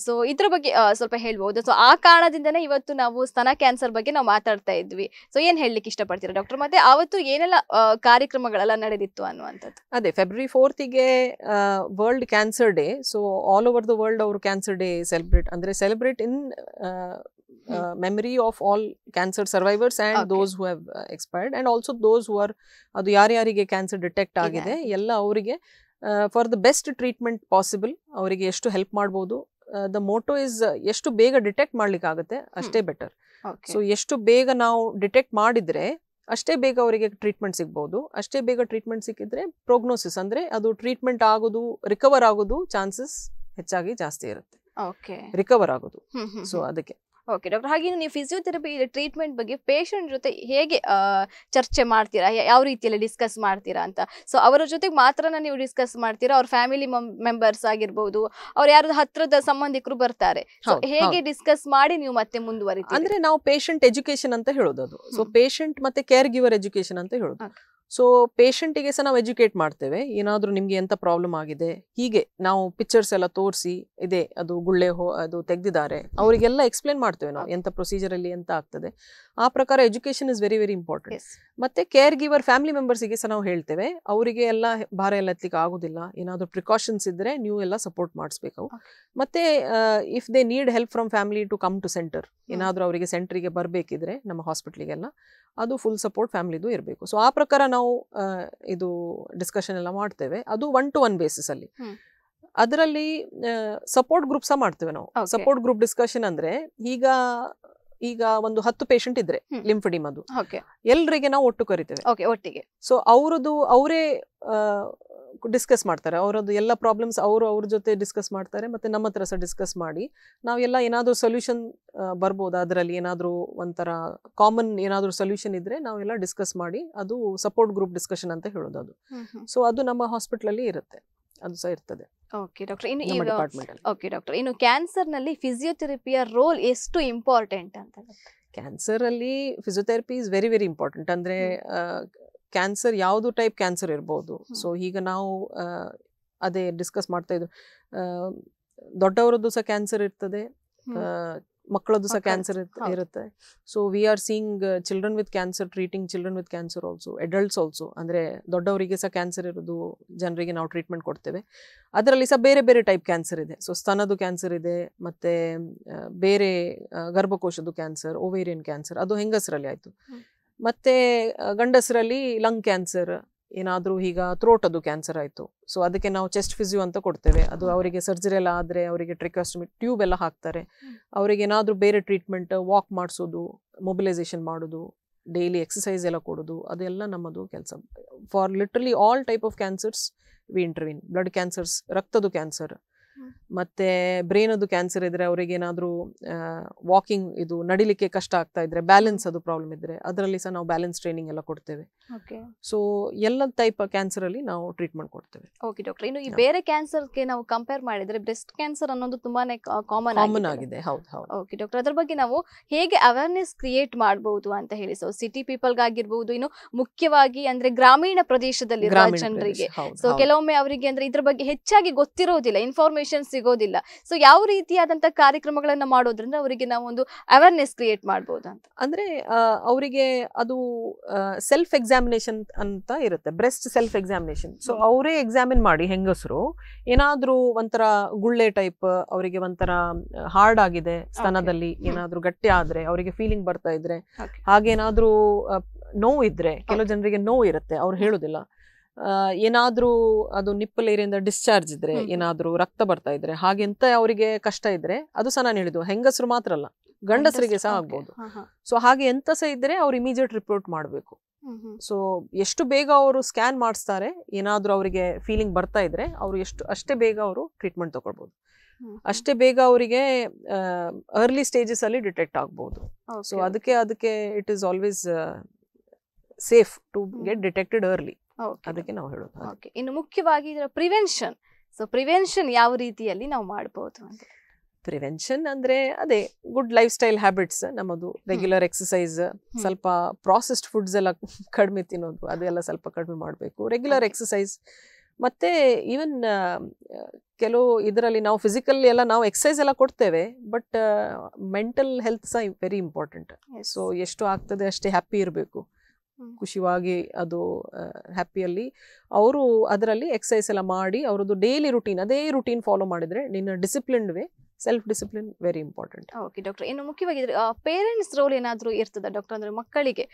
ಸೊ ಇದ್ರ ಬಗ್ಗೆ ಸ್ವಲ್ಪ ಹೇಳ್ಬೋದು ಸೊ ಆ ಕಾರಣದಿಂದನೇ ಇವತ್ತು ನಾವು ಸ್ತನ ಕ್ಯಾನ್ಸರ್ ಬಗ್ಗೆ ನಾವು ಮಾತಾಡ್ತಾ ಇದ್ವಿ ಸೊ ಏನು ಹೇಳಲಿಕ್ಕೆ ಇಷ್ಟಪಡ್ತೀರಾ ಡಾಕ್ಟರ್ ಮತ್ತೆ ಅವತ್ತು ಏನೆಲ್ಲ ಕಾರ್ಯಕ್ರಮಗಳೆಲ್ಲ ನಡೆದಿತ್ತು ಅನ್ನುವಂಥದ್ದು ಅದೇ ಫೆಬ್ರವರಿ ಫೋರ್ತಿಗೆ world cancer day so all over the world ಅವರು ಕ್ಯಾನ್ಸರ್ ಡೇ ಸೆಲೆಬ್ರೇಟ್ ಅಂದ್ರೆ celebrate in Hmm. uh, memory of all cancer survivors and okay. those who have uh, expired and also those who are ಅದು ಯಾರ್ಯಾರಿಗೆ cancer detect ಆಗಿದೆ ಎಲ್ಲ ಅವರಿಗೆ for the best treatment possible ಅವರಿಗೆ ಎಷ್ಟು help ಮಾಡ್ಬೋದು the motto is ಎಷ್ಟು ಬೇಗ ಡಿಟೆಕ್ಟ್ ಮಾಡ್ಲಿಕ್ಕೆ ಆಗುತ್ತೆ hmm. ಅಷ್ಟೇ ಬೆಟರ್ ಸೊ ಎಷ್ಟು ಬೇಗ ನಾವು ಡಿಟೆಕ್ಟ್ ಮಾಡಿದ್ರೆ ಅಷ್ಟೇ ಬೇಗ ಅವರಿಗೆ ಟ್ರೀಟ್ಮೆಂಟ್ ಸಿಗ್ಬೋದು ಅಷ್ಟೇ ಬೇಗ ಟ್ರೀಟ್ಮೆಂಟ್ ಸಿಕ್ಕಿದ್ರೆ ಪ್ರೋಗ್ನೋಸಿಸ್ ಅಂದ್ರೆ ಅದು ಟ್ರೀಟ್ಮೆಂಟ್ ಆಗೋದು ರಿಕವರ್ ಆಗೋದು ಚಾನ್ಸಸ್ ಹೆಚ್ಚಾಗಿ ಜಾಸ್ತಿ ಇರುತ್ತೆ ರಿಕವರ್ ಆಗೋದು ಸೊ ಅದಕ್ಕೆ ಓಕೆ ಡಾಕ್ಟರ್ ಹಾಗೆ ನೀವು ಫಿಸಿಯೋಥೆರಪಿ ಟ್ರೀಟ್ಮೆಂಟ್ ಬಗ್ಗೆ ಪೇಷಂಟ್ ಜೊತೆ ಹೇಗೆ ಚರ್ಚೆ ಮಾಡ್ತೀರಾ ಯಾವ ರೀತಿಯಲ್ಲಿ ಡಿಸ್ಕಸ್ ಮಾಡ್ತೀರಾ ಅಂತ ಸೊ ಅವರ ಜೊತೆಗೆ ಮಾತ್ರ ನೀವು ಡಿಸ್ಕಸ್ ಮಾಡ್ತೀರಾ ಅವ್ರ ಫ್ಯಾಮಿಲಿ ಮೆಂಬರ್ಸ್ ಆಗಿರ್ಬೋದು ಅವ್ರು ಯಾರು ಹತ್ರದ ಸಂಬಂಧಿಕರು ಬರ್ತಾರೆ ಹೇಗೆ ಡಿಸ್ಕಸ್ ಮಾಡಿ ನೀವು ಮತ್ತೆ ಮುಂದುವರಿತೀವಿ ಅಂದ್ರೆ ನಾವು ಪೇಷಂಟ್ ಎಜುಕೇಶನ್ ಅಂತ ಹೇಳೋದು ಅದು ಸೊ ಪೇಷಂಟ್ ಮತ್ತೆ ಕೇರ್ ಗಿವರ್ ಎಜುಕೇಶನ್ ಅಂತ ಹೇಳೋದು ಸೊ ಪೇಷಂಟಿಗೆ ಸಹ ನಾವು ಎಜುಕೇಟ್ ಮಾಡ್ತೇವೆ ಏನಾದರೂ ನಿಮಗೆ ಎಂಥ ಪ್ರಾಬ್ಲಮ್ ಆಗಿದೆ ಹೀಗೆ ನಾವು ಪಿಕ್ಚರ್ಸ್ ಎಲ್ಲ ತೋರಿಸಿ ಇದೆ ಅದು ಗುಳ್ಳೆ ಹೋ ಅದು ತೆಗೆದಿದ್ದಾರೆ ಅವರಿಗೆಲ್ಲ ಎಕ್ಸ್ಪ್ಲೇನ್ ಮಾಡ್ತೇವೆ ನಾವು ಎಂಥ ಪ್ರೊಸೀಜರಲ್ಲಿ ಎಂತ ಆಗ್ತದೆ ಆ ಪ್ರಕಾರ education is very very important ಮತ್ತೆ ಕೇರ್ ಗಿವರ್ ಫ್ಯಾಮಿಲಿ ಮೆಂಬರ್ಸಿಗೆ ಸಹ ನಾವು ಹೇಳ್ತೇವೆ ಅವರಿಗೆ ಎಲ್ಲ ಭಾರ ಎಲ್ಲ ಎತ್ತಲಿಕ್ಕೆ ಆಗೋದಿಲ್ಲ ಏನಾದರೂ ಪ್ರಿಕಾಷನ್ಸ್ ಇದ್ರೆ ನೀವು ಎಲ್ಲ ಸಪೋರ್ಟ್ ಮಾಡಿಸ್ಬೇಕು ಮತ್ತೆ if they need help from family to come to centre ಏನಾದರೂ ಅವರಿಗೆ ಸೆಂಟ್ರಿಗೆ ಬರಬೇಕಿದ್ರೆ ನಮ್ಮ ಹಾಸ್ಪಿಟ್ಲಿಗೆಲ್ಲ ಅದು ಫುಲ್ ಸಪೋರ್ಟ್ ಫ್ಯಾಮಿಲಿದು ಇರಬೇಕು ಸೊ ಆ ಪ್ರಕಾರ ನಾವು ಇದು ಡಿಸ್ಕಷನ್ ಎಲ್ಲ ಮಾಡ್ತೇವೆ ಅದು ಒನ್ ಟು ಒನ್ ಅಲ್ಲಿ ಅದರಲ್ಲಿ ಸಪೋರ್ಟ್ ಗ್ರೂಪ್ ಸಹ ಮಾಡ್ತೇವೆ ನಾವು ಸಪೋರ್ಟ್ ಗ್ರೂಪ್ ಡಿಸ್ಕಷನ್ ಅಂದರೆ ಈಗ ಈಗ ಒಂದು ಹತ್ತು ಪೇಷಂಟ್ ಇದ್ರೆ ಲಿಂಫಡಿಮ್ ಅದು ಎಲ್ರಿಗೆ ನಾವು ಒಟ್ಟು ಕರಿತೇವೆ ಒಟ್ಟಿಗೆ ಸೊ ಅವರದು ಅವರೇ ಡಿಸ್ಕಸ್ ಮಾಡ್ತಾರೆ ಅವರದ್ದು ಎಲ್ಲ ಪ್ರಾಬ್ಲಮ್ಸ್ ಅವರು ಅವ್ರ ಜೊತೆ ಡಿಸ್ಕಸ್ ಮಾಡ್ತಾರೆ ಮತ್ತೆ ನಮ್ಮ ಹತ್ರ ಸಹ ಡಿಸ್ಕಸ್ ಮಾಡಿ ನಾವೆಲ್ಲ ಏನಾದರೂ ಸೊಲ್ಯೂಷನ್ ಬರ್ಬೋದು ಅದರಲ್ಲಿ ಏನಾದರೂ ಒಂಥರ ಕಾಮನ್ ಏನಾದರೂ ಸೊಲ್ಯೂಷನ್ ಇದ್ರೆ ನಾವೆಲ್ಲ ಡಿಸ್ಕಸ್ ಮಾಡಿ ಅದು ಸಪೋರ್ಟ್ ಗ್ರೂಪ್ ಡಿಸ್ಕಷನ್ ಅಂತ ಹೇಳೋದು ಅದು ಸೊ ಅದು ನಮ್ಮ ಹಾಸ್ಪಿಟ್ಲಲ್ಲಿ ಇರುತ್ತೆ ಅದು ಸಹ ಇರ್ತದೆ ಓಕೆ ಡಾಕ್ಟರ್ ಇನ್ನು ಓಕೆ ಡಾಕ್ಟರ್ ಇನ್ನು ಕ್ಯಾನ್ಸರ್ನಲ್ಲಿ ಫಿಸಿಯೋಥೆರಪಿಯ ರೋಲ್ ಎಷ್ಟು ಇಂಪಾರ್ಟೆಂಟ್ ಅಂತ ಅಲ್ಲಿ physiotherapy is very very important ಅಂದ್ರೆ ಕ್ಯಾನ್ಸರ್ ಯಾವುದು ಟೈಪ್ ಕ್ಯಾನ್ಸರ್ ಇರಬಹುದು ಸೊ ಈಗ ನಾವು ಅದೇ ಡಿಸ್ಕಸ್ ಮಾಡ್ತಾ ಇದ್ರು ದೊಡ್ಡವರದ್ದು ಸಹ ಕ್ಯಾನ್ಸರ್ ಇರ್ತದೆ ಮಕ್ಕಳದ್ದು ಸಹ ಕ್ಯಾನ್ಸರ್ ಇರುತ್ತೆ so we are seeing children with cancer treating children with cancer also adults also ಅಂದರೆ ದೊಡ್ಡವರಿಗೆ ಸಹ ಕ್ಯಾನ್ಸರ್ ಇರೋದು ಜನರಿಗೆ ನಾವು ಟ್ರೀಟ್ಮೆಂಟ್ ಕೊಡ್ತೇವೆ ಅದರಲ್ಲಿ ಸಹ ಬೇರೆ ಬೇರೆ ಟೈಪ್ ಕ್ಯಾನ್ಸರ್ ಇದೆ ಸೊ ಸ್ತನದ್ದು ಕ್ಯಾನ್ಸರ್ ಇದೆ ಮತ್ತೆ ಬೇರೆ ಗರ್ಭಕೋಶದ್ದು ಕ್ಯಾನ್ಸರ್ ಓವೇರಿಯನ್ ಕ್ಯಾನ್ಸರ್ ಅದು ಹೆಂಗಸರಲ್ಲಿ ಆಯಿತು ಮತ್ತೆ ಗಂಡಸರಲ್ಲಿ ಲಂಗ್ ಕ್ಯಾನ್ಸರ್ ಏನಾದರೂ ಈಗ ಥ್ರೋಟದು ಕ್ಯಾನ್ಸರ್ ಆಯಿತು ಸೊ ಅದಕ್ಕೆ ನಾವು ಚೆಸ್ಟ್ ಫಿಸಿಯೋ ಅಂತ ಕೊಡ್ತೇವೆ ಅದು ಅವರಿಗೆ ಸರ್ಜರಿ ಎಲ್ಲ ಆದರೆ ಅವರಿಗೆ ಟ್ರಿಕಾಸ್ಟಮಿ ಟ್ಯೂಬ್ ಎಲ್ಲ ಹಾಕ್ತಾರೆ ಅವರಿಗೆ ಏನಾದರೂ ಬೇರೆ ಟ್ರೀಟ್ಮೆಂಟ್ ವಾಕ್ ಮಾಡಿಸೋದು ಮೊಬಿಲೈಸೇಷನ್ ಮಾಡೋದು ಡೈಲಿ ಎಕ್ಸಸೈಸ್ ಎಲ್ಲ ಕೊಡೋದು ಅದೆಲ್ಲ ನಮ್ಮದು ಕೆಲಸ for literally all type of cancers we intervene blood cancers ರಕ್ತದ ಕ್ಯಾನ್ಸರ್ ಮತ್ತೆ ಬ್ರೈನ್ ಅದು ಕ್ಯಾನ್ಸರ್ ಇದ್ರೆ ಅವರಿಗೆ ಏನಾದರೂ ವಾಕಿಂಗ್ ಇದು ನಡಿಲಿಕ್ಕೆ ಕಷ್ಟ ಆಗ್ತಾ ಇದ್ರೆ ಬ್ಯಾಲೆನ್ಸ್ ಅದು ಪ್ರಾಬ್ಲಮ್ ಇದ್ರೆ ಅದರಲ್ಲಿ ಸಹ ನಾವು ಬ್ಯಾಲೆನ್ಸ್ ಟ್ರೈನಿಂಗ್ ಎಲ್ಲ ಕೊಡ್ತೇವೆ ಸೊ ಎಲ್ಲ ಟೈಪ್ ಕ್ಯಾನ್ಸರ್ ಅಲ್ಲಿ ನಾವು ಟ್ರೀಟ್ಮೆಂಟ್ ಕೊಡ್ತೇವೆ ಓಕೆ ಡಾಕ್ಟರ್ ಇನ್ನು ಈ ಬೇರೆ ಕ್ಯಾನ್ಸರ್ ಗೆ ನಾವು ಕಂಪೇರ್ ಮಾಡಿದ್ರೆ ಬ್ರೆಸ್ಟ್ ಕ್ಯಾನ್ಸರ್ ಅನ್ನೋದು ತುಂಬಾನೇ ಕಾಮನ್ ಕಾಮನ್ ಆಗಿದೆ ಹೌದು ಹೌದು ಓಕೆ ಡಾಕ್ಟರ್ ಅದ್ರ ಬಗ್ಗೆ ನಾವು ಹೇಗೆ ಅವೇರ್ನೆಸ್ ಕ್ರಿಯೇಟ್ ಮಾಡಬಹುದು ಅಂತ ಹೇಳಿ ಸೊ ಸಿಟಿ ಪೀಪಲ್ ಆಗಿರ್ಬಹುದು ಇನ್ನು ಮುಖ್ಯವಾಗಿ ಅಂದ್ರೆ ಗ್ರಾಮೀಣ ಪ್ರದೇಶದಲ್ಲಿ ಜನರಿಗೆ ಸೊ ಕೆಲವೊಮ್ಮೆ ಅವರಿಗೆ ಅಂದ್ರೆ ಇದ್ರ ಬಗ್ಗೆ ಹೆಚ್ಚಾಗಿ ಗೊತ್ತಿರೋದಿಲ್ಲ ಇನ್ಫಾರ್ಮೇಶನ್ ಇನ್ಫಾರ್ಮೇಶನ್ ಸಿಗೋದಿಲ್ಲ ಸೊ ಯಾವ ರೀತಿಯಾದಂತಹ ಕಾರ್ಯಕ್ರಮಗಳನ್ನ ಮಾಡೋದ್ರಿಂದ ಅವರಿಗೆ ನಾವು ಒಂದು ಅವೇರ್ನೆಸ್ ಕ್ರಿಯೇಟ್ ಅಂತ ಅಂದ್ರೆ ಅವರಿಗೆ ಅದು ಸೆಲ್ಫ್ ಎಕ್ಸಾಮಿನೇಷನ್ ಅಂತ ಇರುತ್ತೆ ಬ್ರೆಸ್ಟ್ ಸೆಲ್ಫ್ ಎಕ್ಸಾಮಿನೇಷನ್ ಸೊ ಅವರೇ ಎಕ್ಸಾಮಿನ್ ಮಾಡಿ ಹೆಂಗಸರು ಏನಾದ್ರೂ ಒಂಥರ ಗುಳ್ಳೆ ಟೈಪ್ ಅವರಿಗೆ ಒಂಥರ ಹಾರ್ಡ್ ಆಗಿದೆ ಸ್ತನದಲ್ಲಿ ಏನಾದ್ರೂ ಗಟ್ಟಿ ಆದ್ರೆ ಅವರಿಗೆ ಫೀಲಿಂಗ್ ಬರ್ತಾ ಇದ್ರೆ ಹಾಗೇನಾದ್ರೂ ನೋವು ಇದ್ರೆ ಕೆಲವು ಜನರಿಗೆ ನೋವು ಇರುತ್ತೆ ಅವ್ರು ಹೇಳುದಿಲ್ಲ ಏನಾದರೂ ಅದು ನಿಪ್ಪಲ್ ಏರಿಯಿಂದ ಡಿಸ್ಚಾರ್ಜ್ ಇದ್ರೆ ಏನಾದರೂ ರಕ್ತ ಬರ್ತಾ ಇದ್ರೆ ಎಂತ ಅವರಿಗೆ ಕಷ್ಟ ಇದ್ರೆ ಅದು ಸಹ ನಾನು ಹೇಳಿದ್ದು ಹೆಂಗಸರು ಮಾತ್ರ ಅಲ್ಲ ಗಂಡಸರಿಗೆ ಸಹ ಆಗ್ಬೋದು ಸೊ ಹಾಗೆ ಎಂತ ಸಹ ಇದ್ರೆ ಅವ್ರು ಇಮಿಡಿಯೇಟ್ ರಿಪೋರ್ಟ್ ಮಾಡಬೇಕು ಸೊ ಎಷ್ಟು ಬೇಗ ಅವರು ಸ್ಕ್ಯಾನ್ ಮಾಡಿಸ್ತಾರೆ ಏನಾದರೂ ಅವರಿಗೆ ಫೀಲಿಂಗ್ ಬರ್ತಾ ಇದ್ರೆ ಅವರು ಎಷ್ಟು ಅಷ್ಟೇ ಬೇಗ ಅವರು ಟ್ರೀಟ್ಮೆಂಟ್ ತಗೊಳ್ಬಹುದು ಅಷ್ಟೇ ಬೇಗ ಅವರಿಗೆ ಅರ್ಲಿ ಸ್ಟೇಜಸ್ ಅಲ್ಲಿ ಡಿಟೆಕ್ಟ್ ಆಗ್ಬಹುದು ಸೊ ಅದಕ್ಕೆ ಅದಕ್ಕೆ it is always safe to get detected early ಅದಕ್ಕೆ ನಾವು ಹೇಳೋದು ಓಕೆ ಇನ್ನು ಮುಖ್ಯವಾಗಿ ಇದರ ಪ್ರಿವೆನ್ಷನ್ ಸೊ ಪ್ರಿವೆನ್ಷನ್ ಯಾವ ರೀತಿಯಲ್ಲಿ ನಾವು ಮಾಡಬಹುದು ಅಂತ ಪ್ರಿವೆನ್ಷನ್ ಅಂದ್ರೆ ಅದೇ ಗುಡ್ ಲೈಫ್ ಸ್ಟೈಲ್ ಹ್ಯಾಬಿಟ್ಸ್ ನಮ್ಮದು ರೆಗ್ಯುಲರ್ ಎಕ್ಸಸೈಸ್ ಸ್ವಲ್ಪ ಪ್ರಾಸೆಸ್ಡ್ ಫುಡ್ಸ್ ಎಲ್ಲ ಕಡಿಮೆ ತಿನ್ನೋದು ಅದೆಲ್ಲ ಸ್ವಲ್ಪ ಕಡಿಮೆ ಮಾಡಬೇಕು ರೆಗ್ಯುಲರ್ ಎಕ್ಸಸೈಸ್ ಮತ್ತೆ ಈವನ್ ಕೆಲವು ಇದರಲ್ಲಿ ನಾವು ಫಿಸಿಕಲ್ ಎಲ್ಲ ನಾವು ಎಕ್ಸಸೈಸ್ ಎಲ್ಲ ಕೊಡ್ತೇವೆ ಬಟ್ ಮೆಂಟಲ್ ಹೆಲ್ತ್ ಸಹ ವೆರಿ ಇಂಪಾರ್ಟೆಂಟ್ ಸೊ ಎಷ್ಟು ಆಗ್ತದೆ ಅಷ್ಟೇ ಹ್ಯಾಪಿ ಇರಬೇಕು ಖುಷಿಯಾಗಿ ಅದು ಹ್ಯಾಪಿಯಲ್ಲಿ ಅವರು ಅದರಲ್ಲಿ ಎಕ್ಸಸೈಸ್ ಎಲ್ಲ ಮಾಡಿ ಅವರದ್ದು ಡೈಲಿ ರುಟೀನ್ ಅದೇ ರುಟೀನ್ ಫಾಲೋ ಮಾಡಿದರೆ ನಿನ್ನ disciplined way self discipline very important okay doctor ಇನ್ನು ಮುಖ್ಯವಾಗಿ ಪೇರೆಂಟ್ಸ್ ರೋಲ್ ಏನಾದರೂ ಇರ್ತದ ಡಾಕ್ಟರ್ ಅಂದರೆ ಮಕ್ಕಳಿಗೆ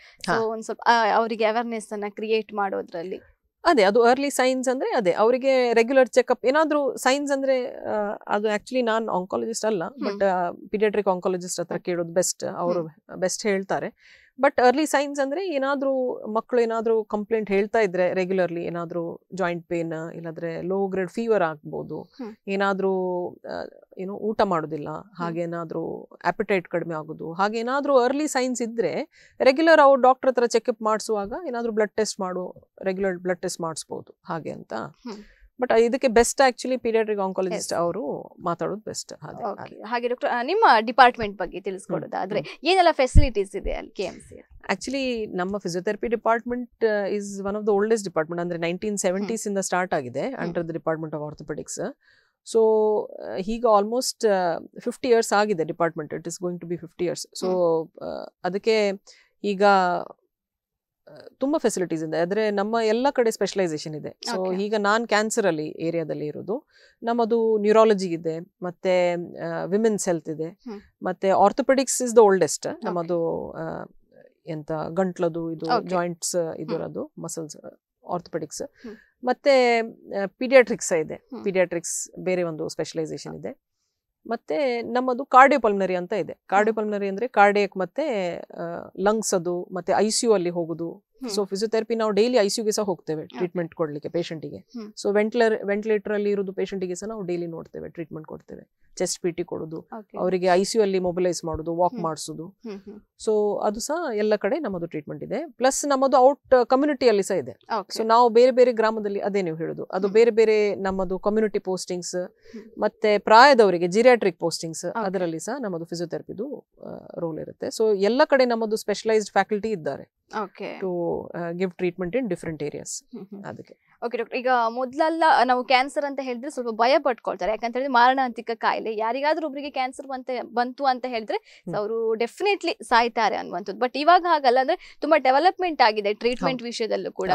ಒಂದು ಸ್ವಲ್ಪ ಅವರಿಗೆ ಅವೇರ್ನೆಸ್ ಅನ್ನ ಕ್ರಿಯೇಟ್ ಮಾಡೋದ್ರಲ್ಲಿ ಅದೇ ಅದು ಅರ್ಲಿ ಸೈನ್ಸ್ ಅಂದರೆ ಅದೇ ಅವರಿಗೆ ರೆಗ್ಯುಲರ್ ಚೆಕಪ್ ಏನಾದರೂ ಸೈನ್ಸ್ ಅಂದರೆ ಅದು ಆ್ಯಕ್ಚುಲಿ ನಾನು ಆಂಕಾಲಜಿಸ್ಟ್ ಅಲ್ಲ ಬಟ್ ಪಿಡಿಯಾಟ್ರಿಕ್ ಆಂಕಾಲಜಿಸ್ಟ್ ಹತ್ರ ಕೇಳೋದು ಬೆಸ್ಟ್ ಅವರು ಬೆಸ್ಟ್ ಹೇಳ್ತಾರೆ ಬಟ್ ಅರ್ಲಿ ಸೈನ್ಸ್ ಅಂದರೆ ಏನಾದರೂ ಮಕ್ಕಳು ಏನಾದರೂ ಕಂಪ್ಲೇಂಟ್ ಹೇಳ್ತಾ ಇದ್ರೆ ರೆಗ್ಯುಲರ್ಲಿ ಏನಾದರೂ ಜಾಯಿಂಟ್ ಪೇನ್ ಇಲ್ಲಾದ್ರೆ ಲೋ ಗ್ರೇಡ್ ಫೀವರ್ ಆಗ್ಬೋದು ಏನಾದರೂ ಏನು ಊಟ ಮಾಡೋದಿಲ್ಲ ಹಾಗೆ ಏನಾದರೂ ಆಪಿಟೈಟ್ ಕಡಿಮೆ ಆಗೋದು ಏನಾದರೂ ಅರ್ಲಿ ಸೈನ್ಸ್ ಇದ್ದರೆ ರೆಗ್ಯುಲರ್ ಅವ್ರು ಡಾಕ್ಟರ್ ಹತ್ರ ಚೆಕಪ್ ಮಾಡಿಸುವಾಗ ಏನಾದರೂ ಬ್ಲಡ್ ಟೆಸ್ಟ್ ಮಾಡು ರೆಗ್ಯುಲರ್ ಬ್ಲಡ್ ಟೆಸ್ಟ್ ಮಾಡಿಸ್ಬೋದು ಹಾಗೆ ಅಂತ ಬಟ್ uh, ಇದಕ್ಕೆ ಬೆಸ್ಟ್ ಆಕ್ಚುಲಿ ಪೀಡಿಯಾಟ್ರಿಕ್ ಆಂಕಾಲಜಿಸ್ಟ್ ಅವರು ಮಾತಾಡೋದು ಬೆಸ್ಟ್ ಹಾಗೆ ಡಾಕ್ಟರ್ ನಿಮ್ಮ ಡಿಪಾರ್ಟ್ಮೆಂಟ್ ಬಗ್ಗೆ ತಿಳಿಸ್ಕೊಡೋದಾದ್ರೆ ಏನೆಲ್ಲ ಫೆಸಿಲಿಟೀಸ್ ಇದೆ ಅಲ್ಲಿ ಕೆ ಸಿ ಆಕ್ಚುಲಿ ನಮ್ಮ physiotherapy department is one of the oldest department ಅಂದರೆ ನೈನ್ಟೀನ್ ಸೆವೆಂಟೀಸ್ ಇಂದ ಸ್ಟಾರ್ಟ್ ಆಗಿದೆ under the department of orthopaedics so ಈಗ ಆಲ್ಮೋಸ್ಟ್ ಫಿಫ್ಟಿ ಇಯರ್ಸ್ ಆಗಿದೆ department it is going to be fifty years so ಅದಕ್ಕೆ ಈಗ ತುಂಬ facilities ಇದೆ ಆದರೆ ನಮ್ಮ ಎಲ್ಲ ಕಡೆ ಸ್ಪೆಷಲೈಸೇಷನ್ ಇದೆ ಸೊ ಈಗ ನಾನ್ ಕ್ಯಾನ್ಸರ್ ಅಲ್ಲಿ ಏರಿಯಾದಲ್ಲಿ ಇರೋದು ನಮ್ಮದು ನ್ಯೂರಾಲಜಿ ಇದೆ ಮತ್ತೆ ವಿಮೆನ್ಸ್ ಹೆಲ್ತ್ ಇದೆ ಮತ್ತೆ ಆರ್ಥೋಪೆಡಿಕ್ಸ್ ಇಸ್ ದ ಓಲ್ಡೆಸ್ಟ್ ನಮ್ಮದು ಎಂತ ಗಂಟ್ಲದು ಇದು ಜಾಯಿಂಟ್ಸ್ ಇದರದು ಮಸಲ್ಸ್ ಆರ್ಥೋಪೆಡಿಕ್ಸ್ ಮತ್ತೆ ಪಿಡಿಯಾಟ್ರಿಕ್ಸ್ ಇದೆ ಪಿಡಿಯಾಟ್ರಿಕ್ಸ್ ಬೇರೆ ಒಂದು ಸ್ಪೆಷಲೈಸೇಷನ್ ಇದೆ ಮತ್ತೆ ನಮ್ಮದು ಕಾರ್ಡಿಯೋಪಲ್ಮನರಿ ಅಂತ ಇದೆ ಕಾರ್ಡಿಯೋಪಲ್ಮನರಿ ಅಂದ್ರೆ ಕಾರ್ಡಿಯಕ್ ಮತ್ತೆ ಲಂಗ್ಸ್ ಅದು ಮತ್ತೆ ಐ ಸಿ ಯು ಅಲ್ಲಿ ಹೋಗುದು ಸೊ ಫಿಸಿಯೋಥೆರಪಿ ನಾವು ಡೈಲಿ ಐ ಯುಗೆ ಸಹ ಹೋಗ್ತೇವೆ ಟ್ರೀಟ್ಮೆಂಟ್ ಕೊಡ್ಲಿಕ್ಕೆ ಪೇಷಂಟಿಗೆ ಸೊ ವೆಂಟ್ಲರ್ ವೆಂಟಿಲೇಟರ್ ಅಲ್ಲಿ ಇರೋದು ಪೇಷಂಟಿಗೆ ಸಹ ನಾವು ಡೈಲಿ ನೋಡ್ತೇವೆ ಟ್ರೀಟ್ಮೆಂಟ್ ಕೊಡ್ತೇವೆ ಚೆಸ್ಟ್ ಪಿ ಟಿ ಕೊಡೋದು ಅವರಿಗೆ ಐ ಸಿ ಅಲ್ಲಿ ಮೊಬಿಲೈಸ್ ಮಾಡೋದು ವಾಕ್ ಮಾಡಿಸೋದು ಸೊ ಅದು ಸಹ ಎಲ್ಲ ಕಡೆ ನಮ್ಮದು ಟ್ರೀಟ್ಮೆಂಟ್ ಇದೆ ಪ್ಲಸ್ ನಮ್ಮದು ಔಟ್ ಕಮ್ಯುನಿಟಿಯಲ್ಲಿ ಸಹ ಇದೆ ಸೊ ನಾವು ಬೇರೆ ಬೇರೆ ಗ್ರಾಮದಲ್ಲಿ ಅದೇ ನೀವು ಹೇಳುದು ಅದು ಬೇರೆ ಬೇರೆ ನಮ್ಮದು ಕಮ್ಯುನಿಟಿ ಪೋಸ್ಟಿಂಗ್ಸ್ ಮತ್ತೆ ಪ್ರಾಯದವರಿಗೆ ಜಿರಿಯಾಟ್ರಿಕ್ ಪೋಸ್ಟಿಂಗ್ಸ್ ಅದರಲ್ಲಿ ಸಹ ನಮ್ಮದು ಫಿಸಿಯೋಥೆರಪಿದು ರೋಲ್ ಇರುತ್ತೆ ಸೊ ಎಲ್ಲ ಕಡೆ ನಮ್ಮದು ಸ್ಪೆಷಲೈಸ್ಡ್ ಫ್ಯಾಕಲ್ಟಿ ಇದ್ದಾರೆ to give treatment in different areas ಅದಕ್ಕೆ ಓಕೆ ಡಾಕ್ಟರ್ ಈಗ ಮೊದಲೆಲ್ಲ ನಾವು ಕ್ಯಾನ್ಸರ್ ಅಂತ ಹೇಳಿದ್ರೆ ಸ್ವಲ್ಪ ಭಯ ಪಟ್ಕೊಳ್ತಾರೆ ಯಾಕಂತ ಹೇಳಿದ್ರೆ ಮಾರಣಾಂತಿಕ ಕಾಯಿಲೆ ಯಾರಿಗಾದ್ರೂ ಒಬ್ಬರಿಗೆ ಕ್ಯಾನ್ಸರ್ ಬಂತ ಬಂತು ಅಂತ ಹೇಳಿದ್ರೆ ಅವರು ಡೆಫಿನೆಟ್ಲಿ ಸಾಯ್ತಾರೆ ಅನ್ನುವಂಥದ್ದು ಬಟ್ ಇವಾಗ ಹಾಗಲ್ಲ ಅಂದ್ರೆ ತುಂಬಾ ಡೆವಲಪ್ಮೆಂಟ್ ಆಗಿದೆ ಟ್ರೀಟ್ಮೆಂಟ್ ವಿಷಯದಲ್ಲೂ ಕೂಡ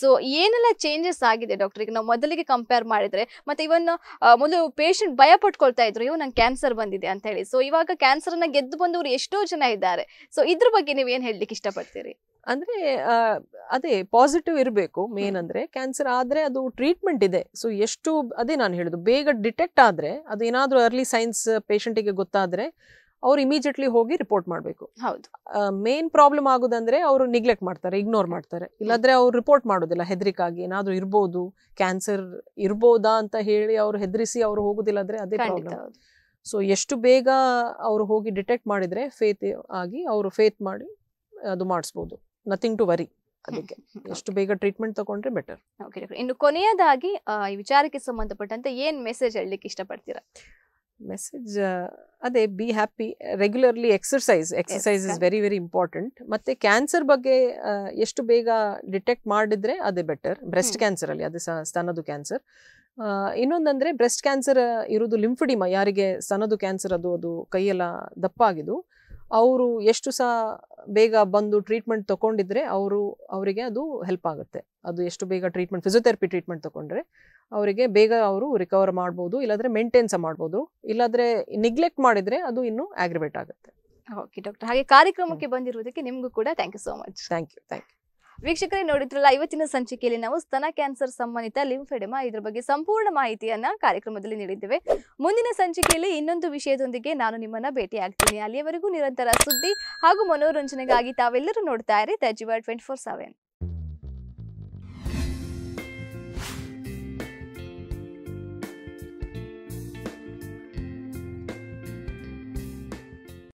ಸೊ ಏನೆಲ್ಲ ಚೇಂಜಸ್ ಆಗಿದೆ ಡಾಕ್ಟರ್ ಈಗ ನಾವು ಮೊದಲಿಗೆ ಕಂಪೇರ್ ಮಾಡಿದ್ರೆ ಮತ್ತೆ ಇವನ್ ಮೊದಲು ಪೇಷಂಟ್ ಭಯ ಪಟ್ಕೊಳ್ತಾ ಇದ್ರು ಇವ್ ನಂಗೆ ಕ್ಯಾನ್ಸರ್ ಬಂದಿದೆ ಅಂತ ಹೇಳಿ ಸೊ ಇವಾಗ ಕ್ಯಾನ್ಸರ್ ಗೆದ್ದು ಬಂದವರು ಎಷ್ಟೋ ಜನ ಇದ್ದಾರೆ ಸೊ ಇದ್ರ ಬಗ್ಗೆ ನೀವ್ ಏನ್ ಹೇಳ್ಲಿಕ್ಕೆ ಇಷ್ಟಪಡ್ತೀರಿ ಅಂದರೆ ಅದೇ ಪಾಸಿಟಿವ್ ಇರಬೇಕು ಮೇನ್ ಅಂದರೆ ಕ್ಯಾನ್ಸರ್ ಆದರೆ ಅದು ಟ್ರೀಟ್ಮೆಂಟ್ ಇದೆ ಸೊ ಎಷ್ಟು ಅದೇ ನಾನು ಹೇಳೋದು ಬೇಗ ಡಿಟೆಕ್ಟ್ ಆದರೆ ಅದು ಏನಾದರೂ ಅರ್ಲಿ ಸೈನ್ಸ್ ಪೇಷಂಟಿಗೆ ಗೊತ್ತಾದರೆ ಅವ್ರು ಇಮಿಡಿಯೇಟ್ಲಿ ಹೋಗಿ ರಿಪೋರ್ಟ್ ಮಾಡಬೇಕು ಹೌದು ಮೇನ್ ಪ್ರಾಬ್ಲಮ್ ಆಗೋದಂದ್ರೆ ಅವರು ನಿಗ್ಲೆಕ್ಟ್ ಮಾಡ್ತಾರೆ ಇಗ್ನೋರ್ ಮಾಡ್ತಾರೆ ಇಲ್ಲಾಂದರೆ ಅವ್ರು ರಿಪೋರ್ಟ್ ಮಾಡೋದಿಲ್ಲ ಹೆದರಿಕಾಗಿ ಏನಾದರೂ ಇರ್ಬೋದು ಕ್ಯಾನ್ಸರ್ ಇರ್ಬೋದಾ ಅಂತ ಹೇಳಿ ಅವ್ರು ಹೆದರಿಸಿ ಅವ್ರು ಹೋಗೋದಿಲ್ಲ ಅಂದರೆ ಅದೇ ಪ್ರಾಬ್ಲಮ್ ಸೊ ಎಷ್ಟು ಬೇಗ ಅವರು ಹೋಗಿ ಡಿಟೆಕ್ಟ್ ಮಾಡಿದರೆ ಫೇತ್ ಆಗಿ ಅವರು ಫೇತ್ ಮಾಡಿ ಅದು ಮಾಡಿಸ್ಬೋದು ನಥಿಂಗ್ ಟು ವರಿ ಅದಕ್ಕೆ ಎಷ್ಟು ಬೇಗ ಟ್ರೀಟ್ಮೆಂಟ್ ತಗೊಂಡ್ರೆ ಬೆಟರ್ ಇನ್ನು ಕೊನೆಯದಾಗಿ ಈ ವಿಚಾರಕ್ಕೆ ಸಂಬಂಧಪಟ್ಟಂತೆ ಏನು ಮೆಸೇಜ್ ಹೇಳಲಿಕ್ಕೆ ಇಷ್ಟಪಡ್ತೀರಾ ಮೆಸೇಜ್ ಅದೇ be happy regularly exercise exercise is very very important ಮತ್ತೆ ಕ್ಯಾನ್ಸರ್ ಬಗ್ಗೆ ಎಷ್ಟು ಬೇಗ ಡಿಟೆಕ್ಟ್ ಮಾಡಿದ್ರೆ ಅದೇ ಬೆಟರ್ ಬ್ರೆಸ್ಟ್ ಕ್ಯಾನ್ಸರ್ ಅಲ್ಲಿ ಅದೇ ಸ್ತನದು ಕ್ಯಾನ್ಸರ್ ಇನ್ನೊಂದಂದ್ರೆ ಬ್ರೆಸ್ಟ್ ಕ್ಯಾನ್ಸರ್ ಇರೋದು ಲಿಂಫಡಿಮ ಯಾರಿಗೆ ಸ್ತನದು ಕ್ಯಾನ್ಸರ್ ಅದು ಅದು ಕೈಯೆಲ್ಲ ದಪ್ಪಾಗಿದ್ದು ಅವರು ಎಷ್ಟು ಸಹ ಬೇಗ ಬಂದು ಟ್ರೀಟ್ಮೆಂಟ್ ತಗೊಂಡಿದ್ರೆ ಅವರು ಅವರಿಗೆ ಅದು ಹೆಲ್ಪ್ ಆಗುತ್ತೆ ಅದು ಎಷ್ಟು ಬೇಗ ಟ್ರೀಟ್ಮೆಂಟ್ ಫಿಸಿಯೋಥೆರಪಿ ಟ್ರೀಟ್ಮೆಂಟ್ ತೊಗೊಂಡ್ರೆ ಅವರಿಗೆ ಬೇಗ ಅವರು ರಿಕವರ್ ಮಾಡ್ಬೋದು ಇಲ್ಲಾಂದರೆ ಮೇಂಟೆನ್ಸ್ ಮಾಡ್ಬೋದು ಇಲ್ಲಾದರೆ ನಿಗ್ಲೆಕ್ಟ್ ಮಾಡಿದರೆ ಅದು ಇನ್ನೂ ಆಗ್ರಿವೇಟ್ ಆಗುತ್ತೆ ಓಕೆ ಡಾಕ್ಟರ್ ಹಾಗೆ ಕಾರ್ಯಕ್ರಮಕ್ಕೆ ಬಂದಿರುವುದಕ್ಕೆ ನಿಮಗೂ ಕೂಡ thank you so much thank you thank you ವೀಕ್ಷಕರೇ ನೋಡಿದ್ರಲ್ಲ ಇವತ್ತಿನ ಸಂಚಿಕೆಯಲ್ಲಿ ನಾವು ಸ್ತನ ಕ್ಯಾನ್ಸರ್ ಸಂಬಂಧಿತ ಲಿಂಫೆಡೆಮಾ ಇದ್ರ ಬಗ್ಗೆ ಸಂಪೂರ್ಣ ಮಾಹಿತಿಯನ್ನ ಕಾರ್ಯಕ್ರಮದಲ್ಲಿ ನೀಡಿದ್ದೇವೆ ಮುಂದಿನ ಸಂಚಿಕೆಯಲ್ಲಿ ಇನ್ನೊಂದು ವಿಷಯದೊಂದಿಗೆ ನಾನು ನಿಮ್ಮನ್ನ ಭೇಟಿಯಾಗ್ತೀನಿ ಅಲ್ಲಿಯವರೆಗೂ ನಿರಂತರ ಸುದ್ದಿ ಹಾಗೂ ಮನೋರಂಜನೆಗಾಗಿ ತಾವೆಲ್ಲರೂ ನೋಡ್ತಾ ಇರಿ ತಜಿವಾ ಟ್ವೆಂಟಿ ಫೋರ್ ಸೆವೆನ್